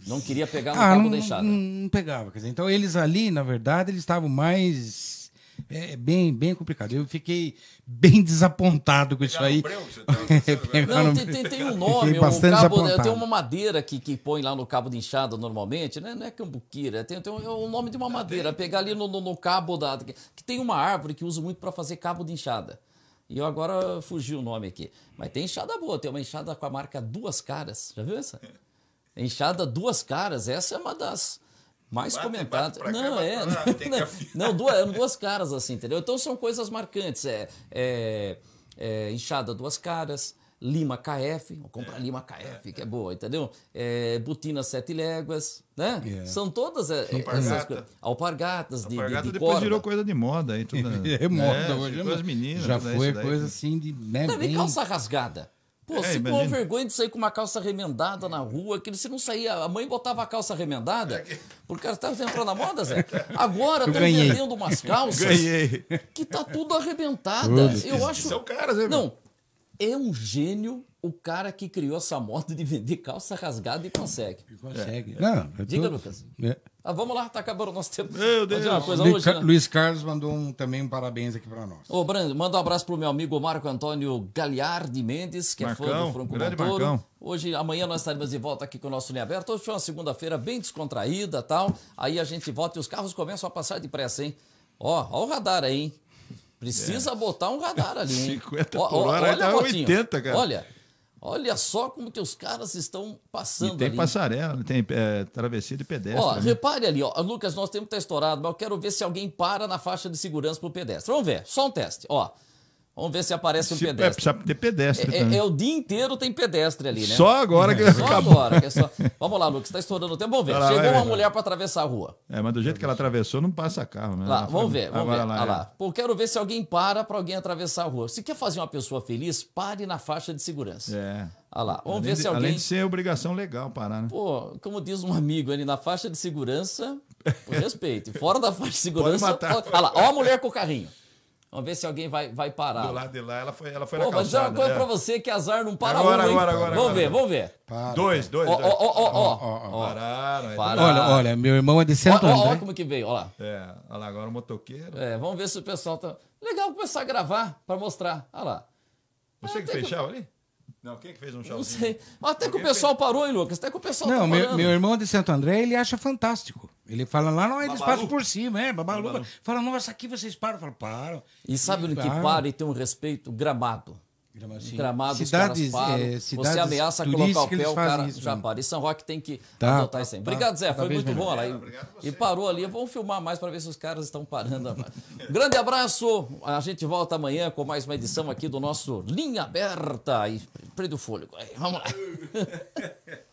Não queria pegar no ah, cabo não, deixado. Não, não pegava. Dizer, então eles ali, na verdade, eles estavam mais é, é bem, bem complicado. Eu fiquei bem desapontado com isso aí. Tá não, tem, tem, tem um nome, um cabo, né, tem uma madeira que, que põe lá no cabo de enxada normalmente, né? não é cambuquira, tem, tem um, é o nome de uma ah, madeira. Pegar ali no, no, no cabo da. Que tem uma árvore que uso muito para fazer cabo de inchada. E eu agora fugiu o nome aqui. Mas tem enxada boa, tem uma enxada com a marca Duas Caras. Já viu essa? É. Enxada Duas Caras, essa é uma das mais comentado. Não, cá, é. não, não, duas, duas caras, assim, entendeu? Então são coisas marcantes. É, é, é Duas Caras, Lima KF, compra é, Lima KF, é, que é, é boa, entendeu? É, Butina Sete Léguas, né? É. São todas é, Alpargata. essas coisas. Alpargatas de, Alpargata de, de depois corda. virou coisa de moda aí. Toda... Né? é moda é, hoje. Né? meninas. Já né, foi coisa assim de... Né, Também bem... calça rasgada. Pô, é, se imagina. uma vergonha de sair com uma calça remendada na rua, que você não saía, a mãe botava a calça remendada, porque ela estava entrando na moda, Zé. Agora estão vendendo umas calças ganhei. que tá tudo arrebentada. Tudo. Eu acho. São caras, hein, né, Não, é um gênio o cara que criou essa moda de vender calça rasgada e consegue. E consegue. É. Não, é Diga, tudo. Lucas. É. Ah, vamos lá, tá acabando o nosso tempo. Meu Deus. Uma coisa Luiz, hoje, né? Luiz Carlos mandou um, também um parabéns aqui para nós. Ô, Brando, manda um abraço pro meu amigo Marco Antônio Galiardi Mendes, que Marcão, é fã do Franco Montoro. Hoje, amanhã nós estaremos de volta aqui com o nosso Linha aberto. Hoje foi uma segunda-feira bem descontraída tal. Aí a gente volta e os carros começam a passar depressa, hein? Ó, ó o radar aí, hein? Precisa é. botar um radar ali, hein? 50 por ó, hora, ó, olha, aí tá 80, cara. Olha, Olha só como que os caras estão passando e tem ali. passarela, tem é, travessia de pedestre. Ó, né? repare ali, ó, Lucas, nós temos está estourado, mas eu quero ver se alguém para na faixa de segurança para o pedestre. Vamos ver, só um teste. Ó, Vamos ver se aparece um é, pedestre. É, precisa ter pedestre é, É, é, o dia inteiro tem pedestre ali, né? Só agora que é. Só acabou. agora. Que é só... Vamos lá, Lucas, está estourando o tempo. Vamos ver. Lá, Chegou uma mulher para atravessar a rua. É, mas do jeito que ela atravessou, não passa carro. Né? Lá, vamos ver, vamos ver. Lá, Porque é. lá. Pô, quero ver se alguém para para alguém atravessar a rua. Se quer fazer uma pessoa feliz, pare na faixa de segurança. É. Olha lá, vamos além ver se alguém... Além de ser obrigação legal parar, né? Pô, como diz um amigo ali, na faixa de segurança, respeite. Fora da faixa de segurança... Olha matar. Pode... Ah lá, ó a mulher com o carrinho. Vamos ver se alguém vai, vai parar. Do lado de lá, ela foi, ela foi Pô, na é calçada. Vou dizer uma coisa é. pra você que azar não para agora, agora, agora, Vamos agora, ver, vamos ver. Para. Dois, dois, ó, dois. Ó, ó, ó, ó. Pararam. Pararam. Olha, olha, meu irmão é de Santo Olha, olha como que veio, olha lá. É, olha lá, agora o motoqueiro. É, vamos ver se o pessoal tá... Legal começar a gravar pra mostrar, olha lá. Você que fez que... chau ali? Não, quem é que fez um chauzinho? Não sei. Até que o pessoal parou, hein, Lucas? Até que o pessoal Não, tá meu, meu irmão é de Santo André, ele acha fantástico. Ele fala lá, não, eles passam por cima, é, Babalu. Fala Fala, nossa, aqui vocês param. Fala, param. E sabe o que para e tem um respeito? Gramado. Sim. Gramado, cidades, os caras param. É, você ameaça colocar o pé, o cara isso, já para. E São Roque tem que tá, adotar tá, isso aí. Tá. obrigado, Zé. Tá, foi muito bom. Lá. E, e, parou ali. Vamos filmar mais para ver se os caras estão parando. grande abraço. A gente volta amanhã com mais uma edição aqui do nosso Linha Aberta e preto Fôlego. Aí, vamos lá.